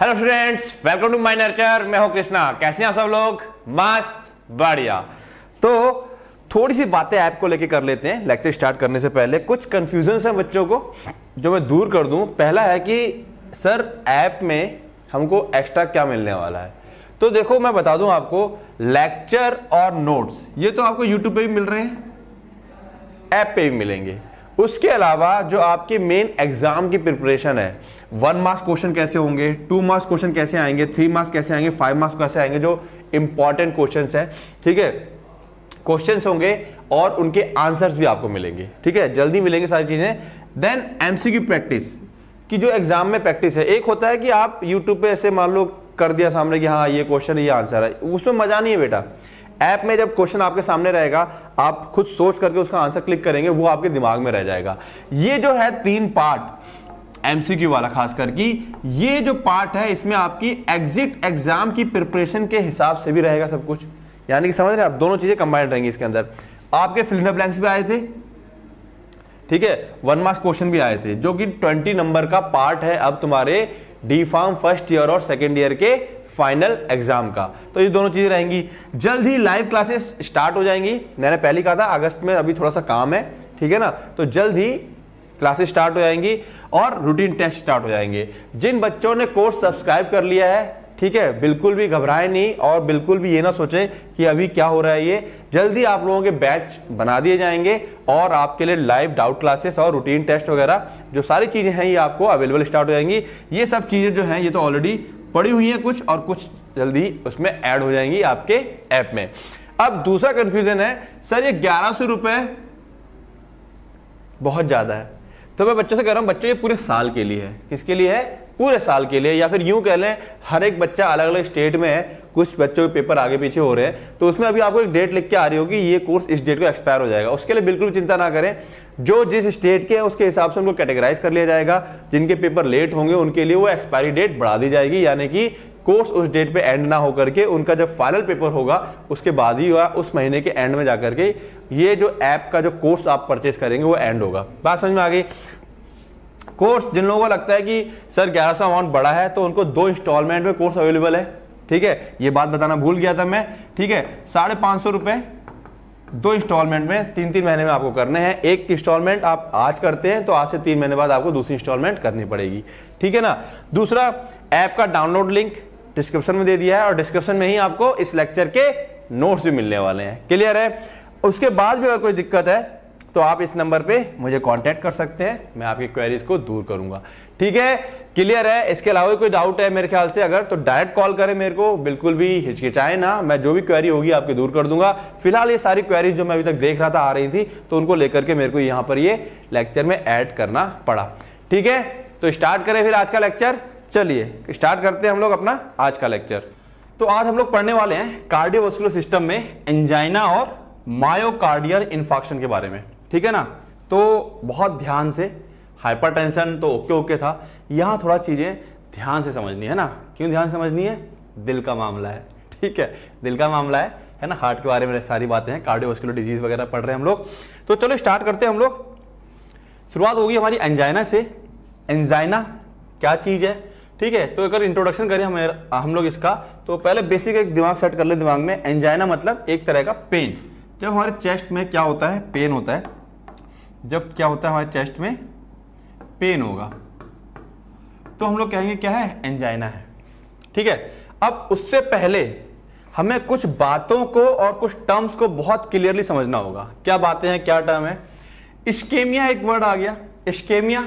hello students welcome to my nurture मैं हूं कृष्णा कैसे हैं आप सब लोग मस्त बढ़िया तो थोड़ी सी बातें ऐप को लेके कर लेते हैं लेक्चर स्टार्ट करने से पहले कुछ कन्फ्यूजन हैं बच्चों को जो मैं दूर कर दूं पहला है कि सर ऐप में हमको एक्स्ट्रा क्या मिलने वाला है तो देखो मैं बता दूं आपको लेक्चर और नोट्स ये तो आपको यूट्यूब पे भी मिल रहे हैं ऐप पे भी मिलेंगे उसके अलावा जो आपके मेन एग्जाम की प्रिपरेशन है वन मार्क्स क्वेश्चन कैसे होंगे टू मार्क्स क्वेश्चन कैसे आएंगे थ्री मार्क्स कैसे आएंगे फाइव मार्क्स कैसे आएंगे जो इंपॉर्टेंट क्वेश्चन है ठीक है क्वेश्चन होंगे और उनके आंसर्स भी आपको मिलेंगे ठीक है जल्दी मिलेंगे सारी चीजें देन एमसीक्यू प्रैक्टिस की जो एग्जाम में प्रैक्टिस है एक होता है कि आप यूट्यूब पे ऐसे मान लो कर दिया सामने कि हाँ ये क्वेश्चन ये आंसर है उसमें मजा नहीं है बेटा ऐप में जब क्वेश्चन आपके सामने रहेगा आप खुद सोच करके उसका आंसर क्लिक करेंगे वो आपके दिमाग में रह जाएगा ये जो है तीन पार्ट एमसीक्यू वाला खासकर कि ये जो पार्ट है इसमें आपकी एग्जिट एग्जाम की प्रिपरेशन के हिसाब से भी रहेगा सब कुछ यानी कि समझ रहे आप दोनों चीजें कंबाइंड रहेंगी इसके अंदर आपके फिल्म ब्लैंक्स भी आए थे ठीक है वन मार्क्स क्वेश्चन भी आए थे जो कि ट्वेंटी नंबर का पार्ट है अब तुम्हारे डी फार्म फर्स्ट ईयर और सेकेंड ईयर के फाइनल एग्जाम का तो ये दोनों चीजें रहेंगी जल्द ही लाइव क्लासेस स्टार्ट हो जाएंगी मैंने पहले कहा था अगस्त में अभी थोड़ा सा काम है ठीक है ना तो जल्द ही क्लासेस स्टार्ट हो जाएंगी और रूटीन टेस्ट स्टार्ट हो जाएंगे जिन बच्चों ने कोर्स सब्सक्राइब कर लिया है ठीक है बिल्कुल भी घबराए नहीं और बिल्कुल भी ये ना सोचे कि अभी क्या हो रहा है ये जल्दी आप लोगों के बैच बना दिए जाएंगे और आपके लिए लाइव डाउट क्लासेस और रूटीन टेस्ट वगैरह जो सारी चीज़ें हैं ये आपको अवेलेबल स्टार्ट हो जाएंगी ये सब चीज़ें जो हैं ये तो ऑलरेडी पड़ी हुई हैं कुछ और कुछ जल्दी उसमें ऐड हो जाएंगी आपके ऐप में अब दूसरा कंफ्यूजन है सर ये ग्यारह सौ रुपये बहुत ज़्यादा है तो मैं बच्चों से कह रहा हूँ बच्चों ये पूरे साल के लिए है किसके लिए है पूरे साल के लिए या फिर यूं कह लें हर एक बच्चा अलग अलग स्टेट में है कुछ बच्चों के पेपर आगे पीछे हो रहे हैं तो उसमें अभी आपको एक डेट लिख के आ रही होगी ये कोर्स इस डेट को एक्सपायर हो जाएगा उसके लिए बिल्कुल चिंता ना करें जो जिस स्टेट के हैं उसके हिसाब से उनको कैटेगराइज कर लिया जाएगा जिनके पेपर लेट होंगे उनके लिए वो एक्सपायरी डेट बढ़ा दी जाएगी यानी कि कोर्स उस डेट पे एंड ना होकर के उनका जब फाइनल पेपर होगा उसके बाद ही हुआ उस महीने के एंड में जाकर के ये जो ऐप का जो कोर्स आप परचेज करेंगे वो एंड होगा बात समझ में आ गई कोर्स जिन लोगों को लगता है कि सर ग्यारह सौ अमाउंट बड़ा है तो उनको दो इंस्टॉलमेंट में कोर्स अवेलेबल है ठीक है ये बात बताना भूल गया था मैं ठीक है साढ़े पांच सौ रुपए दो इंस्टॉलमेंट में तीन तीन महीने में आपको करने हैं एक इंस्टॉलमेंट आप आज करते हैं तो आज से तीन महीने बाद आपको दूसरी इंस्टॉलमेंट करनी पड़ेगी ठीक है ना दूसरा ऐप का डाउनलोड लिंक डिस्क्रिप्शन में दे दिया है और डिस्क्रिप्शन में ही आपको इस लेक्चर के नोट्स भी मिलने वाले हैं क्लियर है उसके बाद भी अगर कोई दिक्कत है तो आप इस नंबर पे मुझे कांटेक्ट कर सकते हैं मैं आपकी क्वेरीज को दूर करूंगा ठीक है क्लियर है इसके अलावा कोई डाउट है मेरे ख्याल से अगर तो डायरेक्ट कॉल करें मेरे को बिल्कुल भी हिचकिचाए ना मैं जो भी क्वेरी होगी आपकी दूर कर दूंगा फिलहाल ये सारी क्वेरीज जो मैं अभी तक देख रहा था आ रही थी तो उनको लेकर के मेरे को यहाँ पर ये लेक्चर में एड करना पड़ा ठीक है तो स्टार्ट करें फिर आज का लेक्चर चलिए स्टार्ट करते हैं हम लोग अपना आज का लेक्चर तो आज हम लोग पढ़ने वाले हैं कार्डियोवास्कुलर सिस्टम में एंजाइना और मायोकार्डियल इन्फॉक्शन के बारे में ठीक है ना तो बहुत ध्यान से हाइपरटेंशन तो ओके ओके था यहाँ थोड़ा चीज़ें ध्यान से समझनी है ना क्यों ध्यान समझनी है दिल का मामला है ठीक है दिल का मामला है है ना हार्ट के बारे में सारी बातें हैं कार्डियोवास्कुलर डिजीज वगैरह पढ़ रहे हैं हम लोग तो चलो स्टार्ट करते हैं हम लोग शुरुआत होगी हमारी एंजाइना से एंजाइना क्या चीज़ है ठीक है तो अगर इंट्रोडक्शन करें हम हम लोग इसका तो पहले बेसिक एक दिमाग सेट कर ले दिमाग में एंजाइना मतलब एक तरह का पेन जब हमारे चेस्ट में क्या होता है पेन होता है जब क्या होता है हमारे चेस्ट में पेन होगा तो हम लोग कहेंगे क्या है एंजाइना है ठीक है अब उससे पहले हमें कुछ बातों को और कुछ टर्म्स को बहुत क्लियरली समझना होगा क्या बातें हैं क्या टर्म है इश्केमिया एक वर्ड आ गया इश्केमिया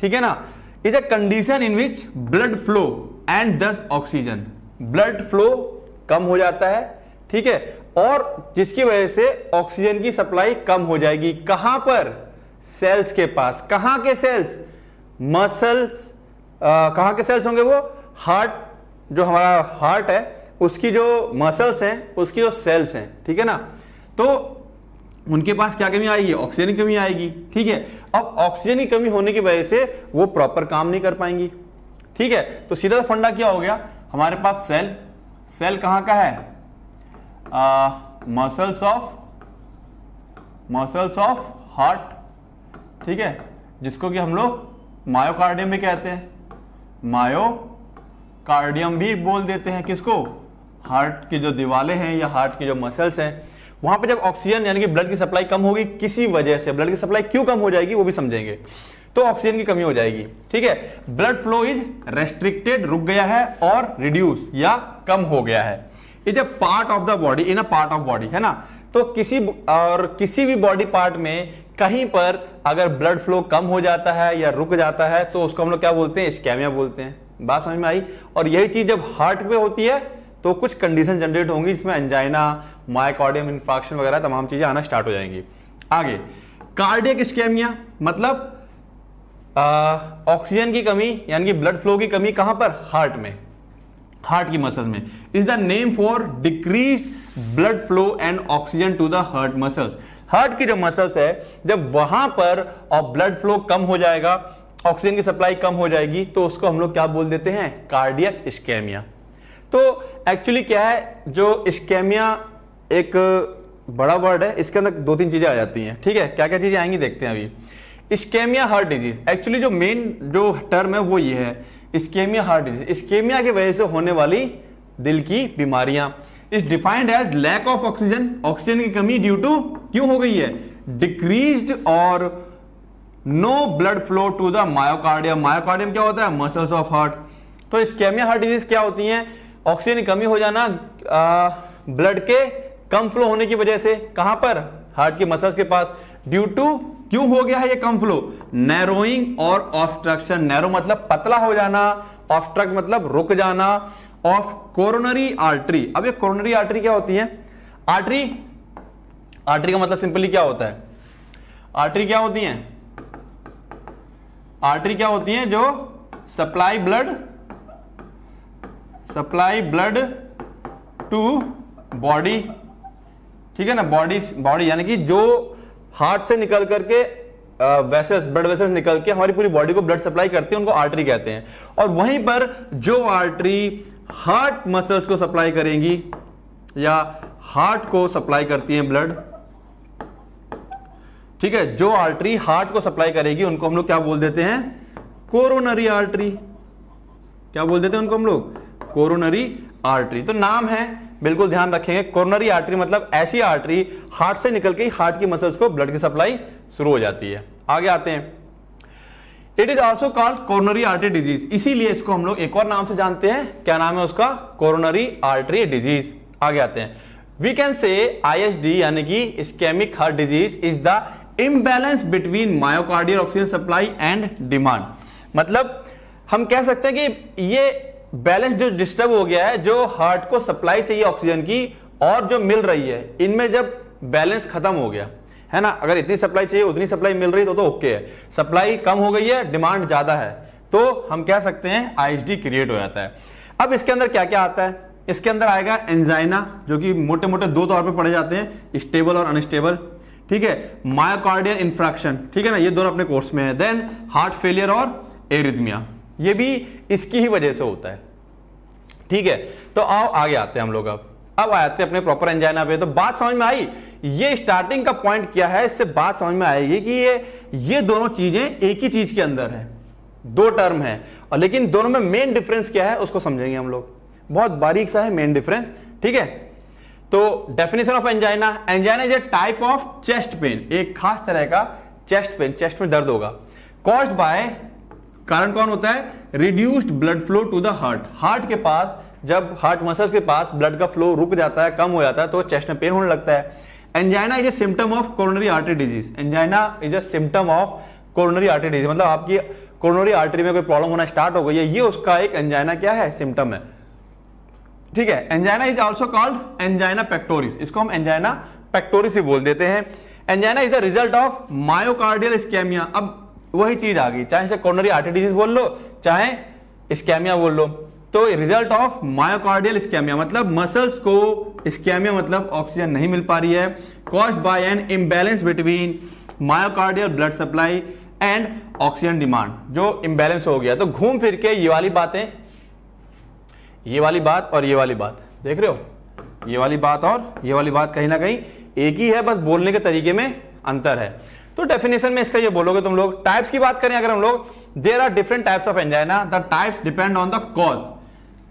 ठीक है ना is a condition in which blood flow and दस ऑक्सीजन ब्लड फ्लो कम हो जाता है ठीक है और जिसकी वजह से ऑक्सीजन की सप्लाई कम हो जाएगी कहां पर सेल्स के पास कहां के सेल्स मसल्स कहां के सेल्स होंगे वो हार्ट जो हमारा हार्ट है उसकी जो मसल्स हैं उसकी जो सेल्स हैं ठीक है ना तो उनके पास क्या कमी आएगी ऑक्सीजन की कमी आएगी ठीक है अब ऑक्सीजन की कमी होने की वजह से वो प्रॉपर काम नहीं कर पाएंगी ठीक है तो सीधा फंडा क्या हो गया हमारे पास सेल सेल कहां का है muscles of muscles of heart ठीक है जिसको कि हम लोग मायोकार्डियम भी कहते हैं मायोकार्डियम भी बोल देते हैं किसको हार्ट की जो दीवारें हैं या हार्ट की जो मसल्स हैं वहां पे जब ऑक्सीजन यानी कि ब्लड की सप्लाई कम होगी किसी वजह से ब्लड की सप्लाई क्यों कम हो जाएगी वो भी समझेंगे तो ऑक्सीजन की कमी हो जाएगी ठीक है ब्लड फ्लो इज रेस्ट्रिक्टेड रुक गया है और रिड्यूस या कम हो गया है is a part of the body in a part of body है ना तो किसी और किसी भी बॉडी पार्ट में कहीं पर अगर ब्लड फ्लो कम हो जाता है या रुक जाता है तो उसको हम लोग क्या बोलते हैं स्कैमिया बोलते हैं बात समझ में आई और यही चीज जब हार्ट पे होती है तो कुछ कंडीशन जनरेट होंगी जिसमें एंजाइना माइकॉर्डियम इन्फ्रक्शन वगैरह तमाम चीज़ें आना स्टार्ट हो जाएंगी आगे कार्डियक स्केमिया मतलब ऑक्सीजन की कमी यानी कि ब्लड फ्लो की कमी कहां पर हार्ट में हार्ट की मसल में is the name for decrease blood flow and oxygen to the heart muscles heart की जो मसल्स है जब वहां पर ब्लड फ्लो कम हो जाएगा ऑक्सीजन की सप्लाई कम हो जाएगी तो उसको हम लोग क्या बोल देते हैं कार्डियक स्केमिया तो एक्चुअली क्या है जो स्कैमिया एक बड़ा वर्ड है इसके अंदर दो तीन चीजें आ जाती हैं ठीक है क्या क्या चीजें आएंगी देखते हैं अभी स्केमिया हार्ट डिजीज एक्चुअली जो मेन जो टर्म है वो ये है स्केमिया हार्ट डिजीज स्केमिया की वजह से होने वाली दिल की बीमारियां is defined as lack of oxygen oxygen की कमी ड्यू टू क्यों हो गई है डिक्रीज और no blood flow to the myocardium myocardium क्या होता है मसल्स ऑफ हार्ट तो स्केमिया हार्ट डिजीज क्या होती है ऑक्सीजन की कमी हो जाना ब्लड के कम फ्लो होने की वजह से कहां पर हार्ट के मसल्स के पास ड्यू टू क्यों हो गया है ये कम फ्लो नैरोइंग और ऑब्स्ट्रक्शन नैरो मतलब पतला हो जाना ऑब्स्ट्रक्ट मतलब रुक जाना ऑफ कोरोनरी आर्टरी अब ये कोरोनरी आर्टरी क्या होती है आर्टरी आर्टरी का मतलब सिंपली क्या होता है आर्टरी क्या होती है आर्टरी क्या होती है जो supply blood supply blood to body ठीक है ना बॉडी बॉडी यानी कि जो हार्ट से निकल करके वेसल्स ब्लड वेसल्स निकल के हमारी पूरी बॉडी को ब्लड सप्लाई करती है उनको आर्टरी कहते हैं और वहीं पर जो आर्टरी हार्ट मसल्स को सप्लाई करेंगी या हार्ट को सप्लाई करती है ब्लड ठीक है जो आर्टरी हार्ट को सप्लाई करेगी उनको हम लोग क्या बोल देते हैं कोरोनरी आर्टरी क्या बोल देते हैं उनको हम लोग कोरोनरी आर्टरी तो नाम है बिल्कुल ध्यान रखेंगे कोरोनरी आर्टरी मतलब ऐसी आर्टरी हार्ट से निकल के हार्ट की मसल्स को ब्लड की सप्लाई शुरू हो जाती है आगे आते हैं it is also called coronary artery disease इसीलिए इसको हम लोग एक और नाम से जानते हैं क्या नाम है उसका कोरोनरी आर्टरी डिजीज आगे आते हैं वी कैन से आईएसडी यानी कि ischemic heart disease is the imbalance between myocardial oxygen supply and demand मतलब हम कह सकते हैं कि ये बैलेंस जो डिस्टर्ब हो गया है जो हार्ट को सप्लाई चाहिए ऑक्सीजन की और जो मिल रही है इनमें जब बैलेंस खत्म हो गया है ना अगर इतनी सप्लाई चाहिए उतनी सप्लाई मिल रही तो तो ओके है सप्लाई कम हो गई है डिमांड ज्यादा है तो हम कह सकते हैं आईएसडी क्रिएट हो जाता है अब इसके अंदर क्या क्या आता है इसके अंदर आएगा एंजाइना जो कि मोटे मोटे दो तौर पर पढ़े जाते हैं स्टेबल और अनस्टेबल ठीक है मायोकार्डियल इंफ्रैक्शन ठीक है ना ये दोनों अपने कोर्स में है देन हार्ट फेलियर और एरिथमिया ये भी इसकी ही वजह से होता है ठीक है तो आओ आगे आते हैं हम लोग अब अब आते हैं अपने प्रॉपर एंजाइना पे तो बात समझ में आई ये स्टार्टिंग का पॉइंट क्या है इससे बात समझ में आएगी कि ये ये दोनों चीजें एक ही चीज के अंदर है दो टर्म है और लेकिन दोनों में मेन डिफरेंस क्या है उसको समझेंगे हम लोग बहुत बारीक सा है मेन डिफरेंस ठीक है तो definition of angina angina is a type of chest pain एक खास तरह का चेस्ट पेन चेस्ट में दर्द होगा कॉज्ड बाय कारण कौन होता है reduced blood flow to the heart heart के पास जब हार्ट मसल्स के पास ब्लड का फ्लो रुक जाता है कम हो जाता है तो चेस्ट में पेन होने लगता है angina is a symptom of coronary artery disease angina is a symptom of coronary artery disease मतलब आपकी कोरोनरी आर्टरी में कोई प्रॉब्लम होना स्टार्ट हो गई है ये उसका एक एंजाइना क्या है सिम्टम है ठीक है angina is also called angina pectoris इसको हम एंजाइना पेक्टोरिस ही बोल देते हैं angina is the result of myocardial ischaemia अब वही चीज आ गई चाहे इसे कॉर्नरी आर्टरी डिजीज बोल लो चाहे स्कैमिया बोल लो तो रिजल्ट ऑफ मायोकार्डियल स्कैमिया मतलब मसल्स को स्कैमिया मतलब ऑक्सीजन नहीं मिल पा रही है cause by an imbalance between myocardial blood supply and oxygen demand जो इम्बेलेंस हो गया तो घूम फिर के ये वाली बातें ये वाली बात और ये वाली बात देख रहे हो ये वाली बात और ये वाली बात कहीं ना कहीं एक ही है बस बोलने के तरीके में अंतर है तो डेफिनेशन में इसका ये बोलोगे तुम लोग टाइप्स की बात करें अगर हम लोग there are different types of angina the types depend on the cause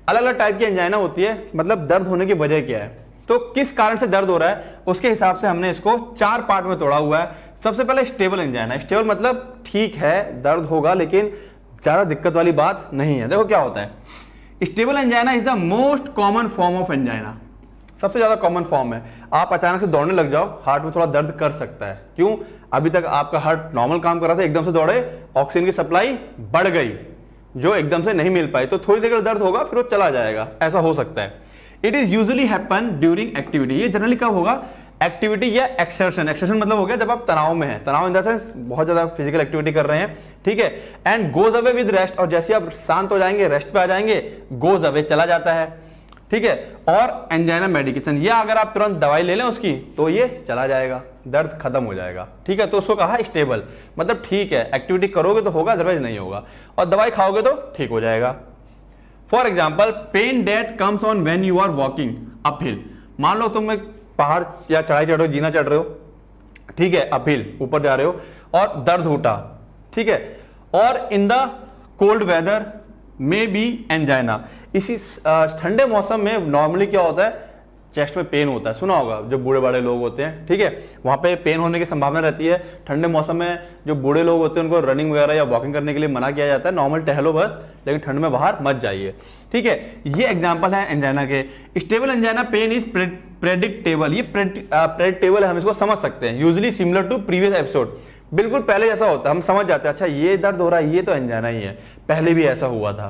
अलग अलग टाइप की एंजाइना होती है मतलब दर्द होने की वजह क्या है तो किस कारण से दर्द हो रहा है उसके हिसाब से हमने इसको चार पार्ट में तोड़ा हुआ है सबसे पहले स्टेबल एंजाइना स्टेबल मतलब ठीक है दर्द होगा लेकिन ज्यादा दिक्कत वाली बात नहीं है देखो क्या होता है stable angina is the most common form of angina सबसे ज़्यादा कॉमन फॉर्म है आप अचानक से दौड़ने लग जाओ हार्ट में थोड़ा दर्द कर सकता है क्यों अभी तक आपका हार्ट नॉर्मल काम कर रहा था एकदम से दौड़े ऑक्सीजन की सप्लाई बढ़ गई जो एकदम से नहीं मिल पाई तो थोड़ी देर का दर्द होगा फिर वो चला जाएगा ऐसा हो सकता है it is usually happen during activity ये जनरली कब होगा एक्टिविटी या एक्सर्शन एक्सर्शन मतलब हो गया जब आप तनाव में हैं तनाव इन द सेंस बहुत ज्यादा फिजिकल एक्टिविटी कर रहे हैं ठीक है and goes away with rest और जैसे आप शांत हो जाएंगे रेस्ट पे आ जाएंगे गोज अवे चला जाता है ठीक है और एंजाइना मेडिकेशन ये अगर आप तुरंत दवाई ले लें उसकी तो ये चला जाएगा दर्द खत्म हो जाएगा ठीक है तो उसको कहा स्टेबल मतलब ठीक है एक्टिविटी करोगे तो होगा अदरवाइज नहीं होगा और दवाई खाओगे तो ठीक हो जाएगा for example pain that comes on when you are walking uphill मान लो तुम एक पहाड़ या चढ़ाई चढ़ रहे हो जीना चढ़ रहे हो ठीक है अपील ऊपर जा रहे हो और दर्द उठा ठीक है और in the cold weather may be angina इसी ठंडे मौसम में नॉर्मली क्या होता है चेस्ट में पेन होता है सुना होगा जो बूढ़े बड़े लोग होते हैं ठीक है वहां पे पेन होने की संभावना रहती है ठंडे मौसम में जो बूढ़े लोग होते हैं उनको रनिंग वगैरह या वॉकिंग करने के लिए मना किया जाता है नॉर्मल टहलो बस लेकिन ठंड में बाहर मत जाइए ठीक है ये एग्जाम्पल है एंजाइना के stable angina pain is predictable ये प्रेडिक्टेबल है हम इसको समझ सकते हैं usually similar to previous episode बिल्कुल पहले जैसा होता हम समझ जाते हैं अच्छा ये दर्द हो रहा है ये तो एंजाइना ही है पहले भी ऐसा हुआ था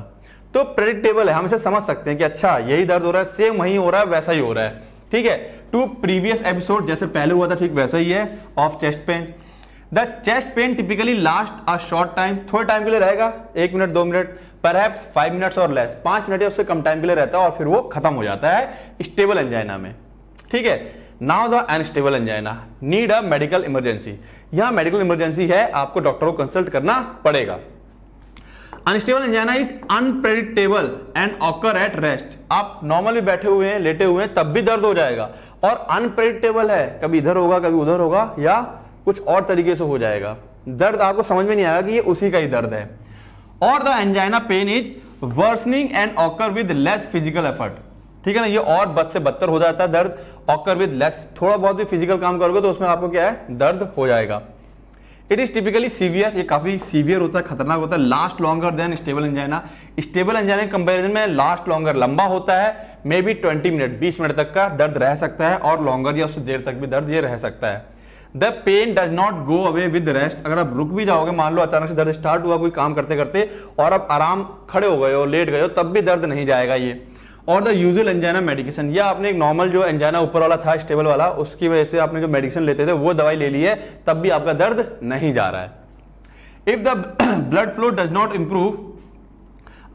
तो प्रेडिक्टेबल है हम इसे समझ सकते हैं कि अच्छा यही दर्द हो रहा है सेम वही हो रहा है वैसा ही हो रहा है ठीक है टू प्रीवियस एपिसोड जैसे पहले हुआ था ठीक वैसा ही है of chest pain the chest pain typically last a short time थोड़े टाइम के लिए रहेगा एक मिनट दो मिनट पर फाइव मिनट्स और लेस पांच मिनट या उससे कम टाइम के लिए रहता है और फिर वो खत्म हो जाता है स्टेबल एंजाइना में ठीक है now the unstable angina need a medical emergency यह मेडिकल इमरजेंसी है आपको डॉक्टर को कंसल्ट करना पड़ेगा unstable angina is unpredictable and occur at rest आप नॉर्मली बैठे हुए हैं लेटे हुए हैं तब भी दर्द हो जाएगा और अनप्रेडिक्टेबल है कभी इधर होगा कभी उधर होगा या कुछ और तरीके से हो जाएगा दर्द आपको समझ में नहीं आएगा कि ये उसी का ही दर्द है और the angina pain is worsening and occur with less physical effort ठीक है ना ये और बद से बदतर हो जाता है दर्द ऑकर विद लेस थोड़ा बहुत भी फिजिकल काम करोगे तो उसमें आपको क्या है दर्द हो जाएगा इट इज टिपिकली सीवियर ये काफी सीवियर होता है खतरनाक होता है last longer than stable angina stable angina comparison में लास्ट लॉन्गर लंबा होता है मे बी ट्वेंटी मिनट बीस मिनट तक का दर्द रह सकता है और लॉन्गर या उससे देर तक भी दर्द ये रह सकता है the pain does not go away with rest अगर आप रुक भी जाओगे मान लो अचानक से दर्द स्टार्ट हुआ कोई काम करते करते और आप आराम खड़े हो गए हो लेट गए हो तब भी दर्द नहीं जाएगा ये और द यूजल एंजाइना मेडिकेशन या आपने एक नॉर्मल जो एंजाइना ऊपर वाला था स्टेबल वाला उसकी वजह से आपने जो मेडिसिन लेते थे वो दवाई ले ली है तब भी आपका दर्द नहीं जा रहा है if the blood flow does not improve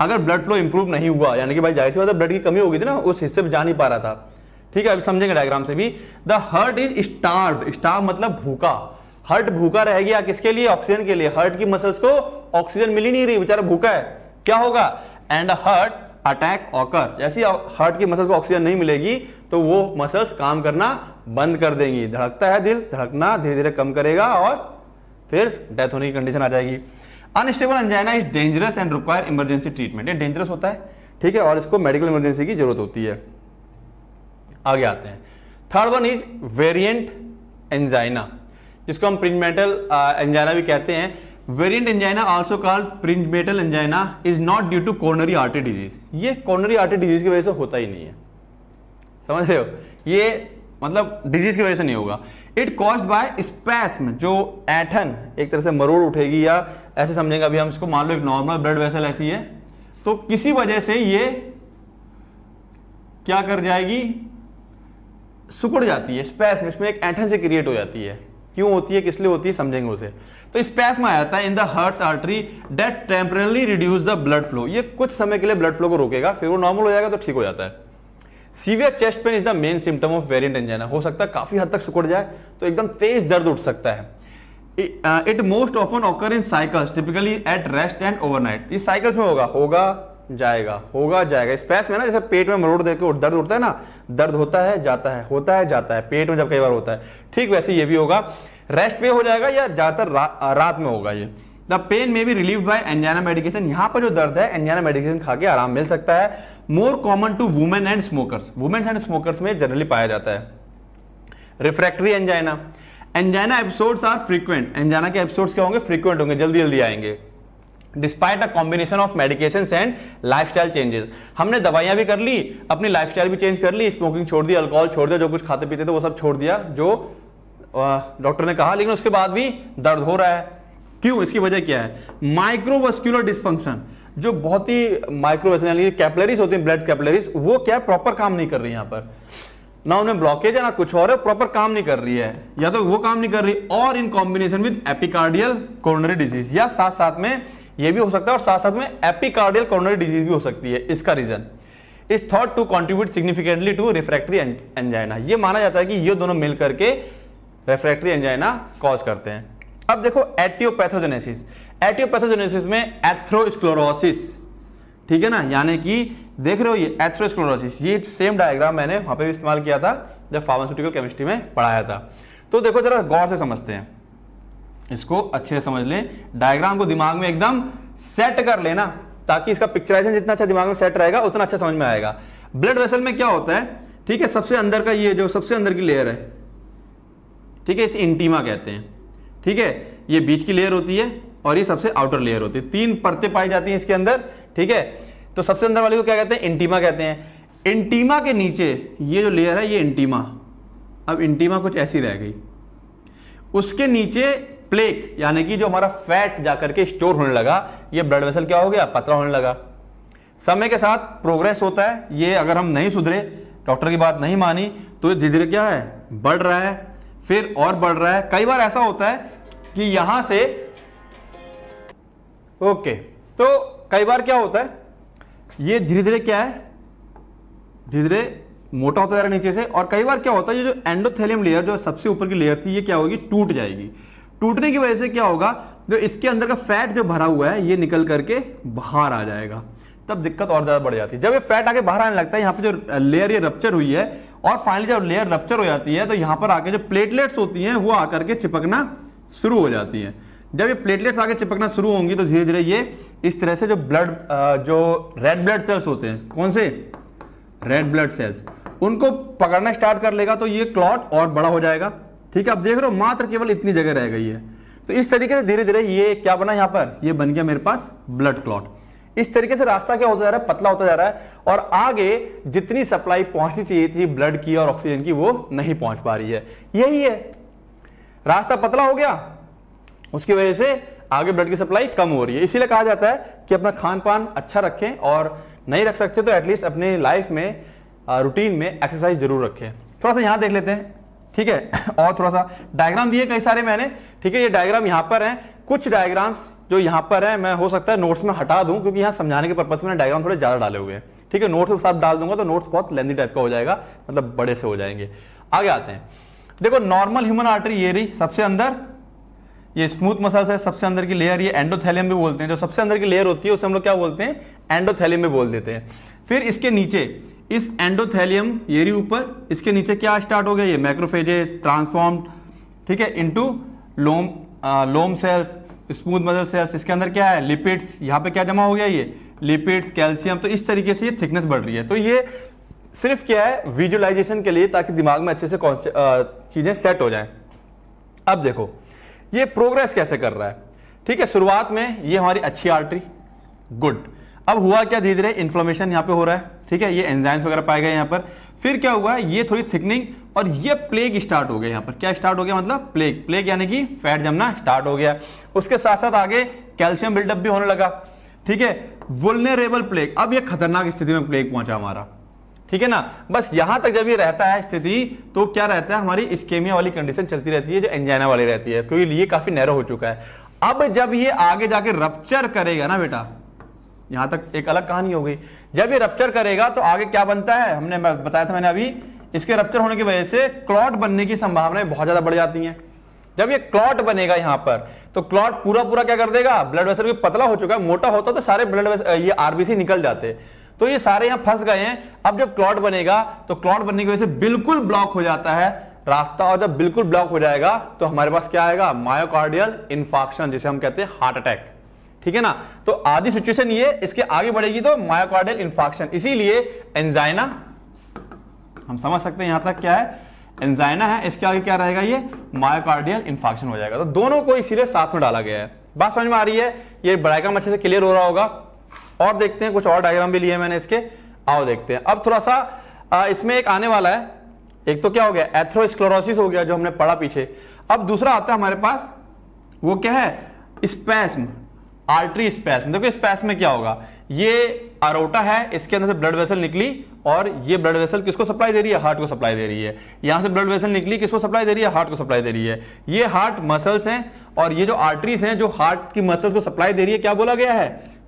अगर ब्लड फ्लो इंप्रूव नहीं हुआ यानी कि भाई जाहिर सी बात है ब्लड की कमी हो गई थी ना उस हिस्से पर जा नहीं पा रहा था ठीक है अब समझेंगे डायग्राम से भी the heart is starve starve मतलब भूखा हर्ट भूखा रहेगी या किसके लिए ऑक्सीजन के लिए हर्ट की मसल्स को ऑक्सीजन मिल ही नहीं रही बेचारा भूखा है क्या होगा एंड हर्ट अटैक ऑकर जैसे हार्ट की मसल को ऑक्सीजन नहीं मिलेगी तो वो मसल्स काम करना बंद कर देंगी धड़कता है दिल धड़कना धीरे धीरे कम करेगा और फिर डेथ होने की कंडीशन आ जाएगी unstable angina is dangerous and require emergency treatment ये डेंजरस होता है ठीक है और इसको मेडिकल इमरजेंसी की जरूरत होती है आगे आते हैं third one is variant angina जिसको हम प्रिंटमेंटल एंजाइना भी कहते हैं variant angina also called Prinzmetal angina is not due to coronary artery disease ये कॉर्नरी आर्टरी डिजीज की वजह से होता ही नहीं है समझ रहे हो ये मतलब डिजीज की वजह से नहीं होगा इट कॉज बाय स्पैस्म जो एठन एक तरह से मरोड़ उठेगी या ऐसे समझेंगे अभी हम इसको मान लो एक नॉर्मल ब्लड वेसल ऐसी है तो किसी वजह से ये क्या कर जाएगी सुकुड़ जाती है स्पैस्म इसमें एक एठन से क्रिएट हो जाती है क्यों होती है किस लिए होती है समझेंगे उसे तो में आ जाता है in the heart's artery that temporarily reduce the blood flow ये कुछ समय के लिए ब्लड फ्लो को रोकेगा फिर वो नॉर्मल हो जाएगा तो ठीक हो जाता है severe chest pain is the main symptom of variant angina हो सकता है काफी हद तक सिकुड़ जाए तो एकदम तेज दर्द उठ सकता है it most often occur in cycles typically at rest and overnight इस साइकिल्स में होगा होगा जाएगा होगा जाएगा स्पेस में ना जैसे पेट में मरोड़ देकर उठ दर्द उठता है ना दर्द होता है जाता है होता है जाता है पेट में जब कई बार होता है ठीक वैसे ये भी होगा रेस्ट पे हो जाएगा या ज्यादातर रा, रात में होगा ये द पेन में भी रिलीव बाय एंजाना मेडिकेशन यहां पर जो दर्द है एंजाना मेडिकेशन खा के आराम मिल सकता है more common to women and smokers womens and smokers में जनरली पाया जाता है refractory angina angina episodes are frequent angina के एपिसोड्स क्या होंगे फ्रीक्वेंट होंगे जल्दी जल्दी आएंगे despite a combination of medication and lifestyle changes हमने दवाइयां भी कर ली अपनी लाइफ स्टाइल भी चेंज कर ली स्मोकिंग छोड़ दी अल्कोहल छोड़ दिया जो कुछ खाते पीते थे वो सब छोड़ दिया जो डॉक्टर ने कहा लेकिन उसके बाद भी दर्द हो रहा है क्यों इसकी वजह क्या है माइक्रोवस्क्यूलर डिस्फंक्शन जो बहुत ही माइक्रोवेसन कैपलरीज होती है ब्लड कैपलरीज वो क्या प्रॉपर काम नहीं कर रही यहां पर ना उन्हें ब्लॉकेज है ना कुछ और है प्रॉपर काम नहीं कर रही है या तो वो काम नहीं कर रही और in combination with epicardial coronary disease या साथ साथ में ये भी हो सकता है और साथ साथ में एपिकार्डियल कॉर्नरी डिजीज भी हो सकती है इसका reason is thought to contribute significantly to refractory angina ये माना जाता है कि ये दोनों मिल करके रेफ्रैक्ट्री एंजाइना कॉज करते हैं अब देखो एटियोपैथोजेनेसिस एटियोपैथोजेनेसिस में एथ्रोस्क्लोरोसिस ठीक है ना यानी कि देख रहे हो ये एथ्रोस्क्लोरोसिस ये सेम डायग्राम मैंने वहां पे भी इस्तेमाल किया था जब फार्मास्यूटिकल केमिस्ट्री में पढ़ाया था तो देखो जरा गौर से समझते हैं इसको अच्छे से समझ लें डायग्राम को दिमाग में एकदम सेट कर लेना ताकि इसका पिक्चराइजेशन जितना अच्छा दिमाग में सेट रहेगा उतना अच्छा समझ में आएगा ब्लड वेसल में क्या होता है ठीक है सबसे अंदर का ये जो सबसे अंदर की लेयर है ठीक है इस इंटीमा कहते हैं ठीक है ये बीच की लेयर होती है और ये सबसे आउटर लेयर होती है तीन परतें पाई जाती हैं इसके अंदर ठीक है तो सबसे अंदर वाली को क्या कहते हैं इंटीमा कहते हैं इंटीमा के नीचे ये जो लेयर है ये इंटीमा अब इंटीमा कुछ ऐसी रह गई उसके नीचे प्लेक यानी कि जो हमारा फैट जाकर के स्टोर होने लगा ये ब्लड वेसल क्या हो गया पतला होने लगा समय के साथ प्रोग्रेस होता है ये अगर हम नहीं सुधरे डॉक्टर की बात नहीं मानी तो ये धीरे धीरे क्या है बढ़ रहा है फिर और बढ़ रहा है कई बार ऐसा होता है कि यहां से ओके तो कई बार क्या होता है ये धीरे धीरे क्या है धीरे धीरे मोटा होता जा रहा है नीचे से और कई बार क्या होता है ये जो एंडोथेलियम लेयर जो सबसे ऊपर की लेयर थी ये क्या होगी टूट जाएगी टूटने की वजह से क्या होगा जो इसके अंदर का फैट जो भरा हुआ है ये निकल करके बाहर आ जाएगा तब दिक्कत और ज्यादा बढ़ जाती है जब ये फैट आके बाहर आने लगता है यहाँ पे जो लेयर ये रप्चर हुई है और फाइनली जब लेयर रप्चर हो जाती है तो यहाँ पर आके जो प्लेटलेट्स होती हैं वो आकर के चिपकना शुरू हो जाती हैं जब ये प्लेटलेट्स आगे चिपकना शुरू होंगी तो धीरे धीरे ये इस तरह से जो ब्लड जो रेड ब्लड सेल्स होते हैं कौन से रेड ब्लड सेल्स उनको पकड़ना स्टार्ट कर लेगा तो ये क्लॉट और बड़ा हो जाएगा ठीक है आप देख रहे हो मात्र केवल इतनी जगह रह गई है तो इस तरीके से धीरे धीरे ये क्या बना यहां पर ये बन गया मेरे पास ब्लड क्लॉट इस तरीके से रास्ता क्या होता जा रहा है पतला होता जा रहा है और आगे जितनी सप्लाई पहुंचनी चाहिए थी ब्लड की और ऑक्सीजन की वो नहीं पहुंच पा रही है यही है रास्ता पतला हो गया उसकी वजह से आगे ब्लड की सप्लाई कम हो रही है इसीलिए कहा जाता है कि अपना खान पान अच्छा रखें और नहीं रख सकते तो एटलीस्ट अपने लाइफ में रूटीन में एक्सरसाइज जरूर रखें थोड़ा सा यहां देख लेते हैं ठीक है और थोड़ा सा डायग्राम दिए कई सारे मैंने ठीक है ये डायग्राम यहाँ पर हैं कुछ डायग्राम्स जो यहाँ पर हैं मैं हो सकता है नोट्स में हटा दूं क्योंकि यहाँ समझाने के पर्पज में डायग्राम थोड़े ज़्यादा डाले हुए हैं ठीक है नोट्स साथ डाल दूंगा तो नोट्स बहुत लेंदी टाइप का हो जाएगा मतलब बड़े से हो जाएंगे आगे आते हैं देखो नॉर्मल ह्यूमन आर्टरी ये रही सबसे अंदर ये स्मूथ मसल्स है सबसे अंदर की लेयर ये एंडोथैलियम भी बोलते हैं जो सबसे अंदर की लेयर होती है उसे हम लोग क्या बोलते हैं एंडोथेलियम भी बोल देते हैं फिर इसके नीचे इस एंडोथेलियम येरी ऊपर इसके नीचे क्या स्टार्ट हो गया ये मैक्रोफेजेस ट्रांसफॉर्म ठीक है into foam ah, foam cells smooth muscle cells इसके अंदर क्या है लिपिड्स यहाँ पे क्या जमा हो गया ये लिपिड्स कैल्शियम तो इस तरीके से ये थिकनेस बढ़ रही है तो ये सिर्फ क्या है विजुअलाइजेशन के लिए ताकि दिमाग में अच्छे से चीज़ें सेट हो जाए अब देखो ये प्रोग्रेस कैसे कर रहा है ठीक है शुरुआत में ये हमारी अच्छी आर्टरी गुड अब हुआ क्या धीरे धीरे इन्फ्लोमेशन यहाँ पे हो रहा है ठीक है ये एंजाइम्स वगैरह पाए गए यहाँ पर फिर क्या हुआ ये थोड़ी थिकनिंग और ये प्लेग स्टार्ट हो गया यहाँ पर क्या स्टार्ट हो गया मतलब प्लेग प्लेग यानी कि फैट जमना स्टार्ट हो गया उसके साथ साथ आगे कैल्शियम बिल्डअप भी होने लगा ठीक है वुलनेरेबल प्लेग अब यह खतरनाक स्थिति में प्लेग पहुंचा हमारा ठीक है ना बस यहां तक जब ये रहता है स्थिति तो क्या रहता है हमारी स्केमिया वाली कंडीशन चलती रहती है जो एंजाइना वाली रहती है क्योंकि ये काफी नैरो हो चुका है अब जब ये आगे जाके रप्चर करेगा ना बेटा यहां तक एक अलग कहानी हो गई जब ये रप्चर करेगा तो आगे क्या बनता है हमने बताया था मैंने अभी इसके रप्चर होने की वजह से क्लॉट बनने की संभावनाएं बहुत ज्यादा बढ़ जाती हैं जब ये क्लॉट बनेगा यहां पर तो क्लॉट पूरा पूरा क्या कर देगा ब्लड वेसल भी पतला हो चुका है मोटा होता तो सारे ब्लड ये आरबीसी निकल जाते तो ये सारे यहां फंस गए हैं अब जब क्लॉट बनेगा तो क्लॉट बनने की वजह से बिल्कुल ब्लॉक हो जाता है रास्ता और जब बिल्कुल ब्लॉक हो जाएगा तो हमारे पास क्या आएगा मायोकार्डियल इन्फॉक्शन जिसे हम कहते हैं हार्ट अटैक ठीक है ना तो आधी सिचुएशन ये इसके आगे बढ़ेगी तो मायोकार्डियल इन्फॉक्शन इसीलिए एंजाइना हम समझ सकते हैं यहां तक क्या है एंजाइना है इसके आगे क्या रहेगा ये मायोकार्डियल इन्फॉक्शन हो जाएगा तो दोनों को इसीलिए साथ में डाला गया है बात समझ में आ रही है ये डायग्राम अच्छे से क्लियर हो रहा होगा और देखते हैं कुछ और डायग्राम भी लिए मैंने इसके आओ देखते हैं अब थोड़ा सा इसमें एक आने वाला है एक तो क्या हो गया एथ्रोस्क्लोरोसिस हो गया जो हमने पढ़ा पीछे अब दूसरा आता है हमारे पास वो क्या है स्पैस्म आर्टरी स्पेस देखो स्पेस में क्या होगा ये अरोटा है इसके अंदर से ब्लड वेसल निकली और ये ब्लड वेसल किसको सप्लाई दे रही है हार्ट को सप्लाई दे रही है यहां से ब्लड वेसल निकली किसको सप्लाई दे रही है हार्ट को सप्लाई दे रही है ये हार्ट मसल्स हैं और ये जो आर्टरीज हैं जो हार्ट की मसल्स को सप्लाई दे रही है क्या बोला गया है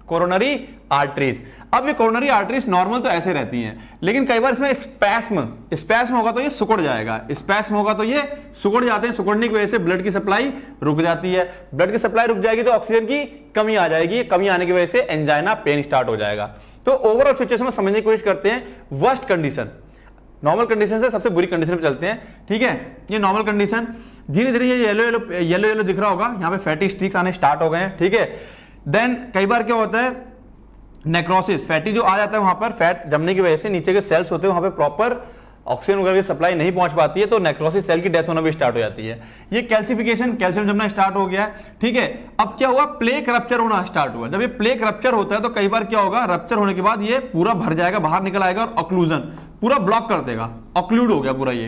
कोरोनरी आर्टरीज अब ये कोरोनरी आर्टरीज नॉर्मल तो ऐसे रहती हैं लेकिन कई बार इसमें स्पैस्म स्पैस्म होगा तो ये सुकड़ जाएगा स्पैस्म होगा तो ये सुकड़ जाते हैं सुकड़ने की वजह से ब्लड की सप्लाई रुक जाती है ब्लड की सप्लाई रुक जाएगी तो ऑक्सीजन की कमी आ जाएगी कमी आने की वजह से एंजाइना पेन स्टार्ट हो जाएगा तो ओवरऑल सिचुएशन में समझने की कोशिश करते हैं वर्स्ट कंडीशन नॉर्मल कंडीशन से सबसे बुरी कंडीशन में चलते हैं ठीक है ये नॉर्मल कंडीशन धीरे धीरे ये येलो येलो येलो येलो दिख रहा होगा यहाँ पे फैटी स्ट्रिक्स आने स्टार्ट हो गए हैं ठीक है देन कई बार क्या होता है नेक्रोसिस फैटी जो आ जाता है वहां पर फैट जमने की वजह से नीचे के सेल्स होते हैं वहां पर प्रॉपर ऑक्सीजन वगैरह की सप्लाई नहीं पहुंच पाती है तो नेक्रोसिस सेल की डेथ होना भी स्टार्ट हो जाती है ये कैल्सिफिकेशन कैल्शियम जमना स्टार्ट हो गया ठीक है अब क्या हुआ प्लेक रप्चर होना स्टार्ट हुआ जब ये प्लेक रप्चर होता है तो कई बार क्या होगा रप्चर होने के बाद ये पूरा भर जाएगा बाहर निकल आएगा और ऑक्लूजन पूरा ब्लॉक कर देगा ऑक्लूड हो गया पूरा ये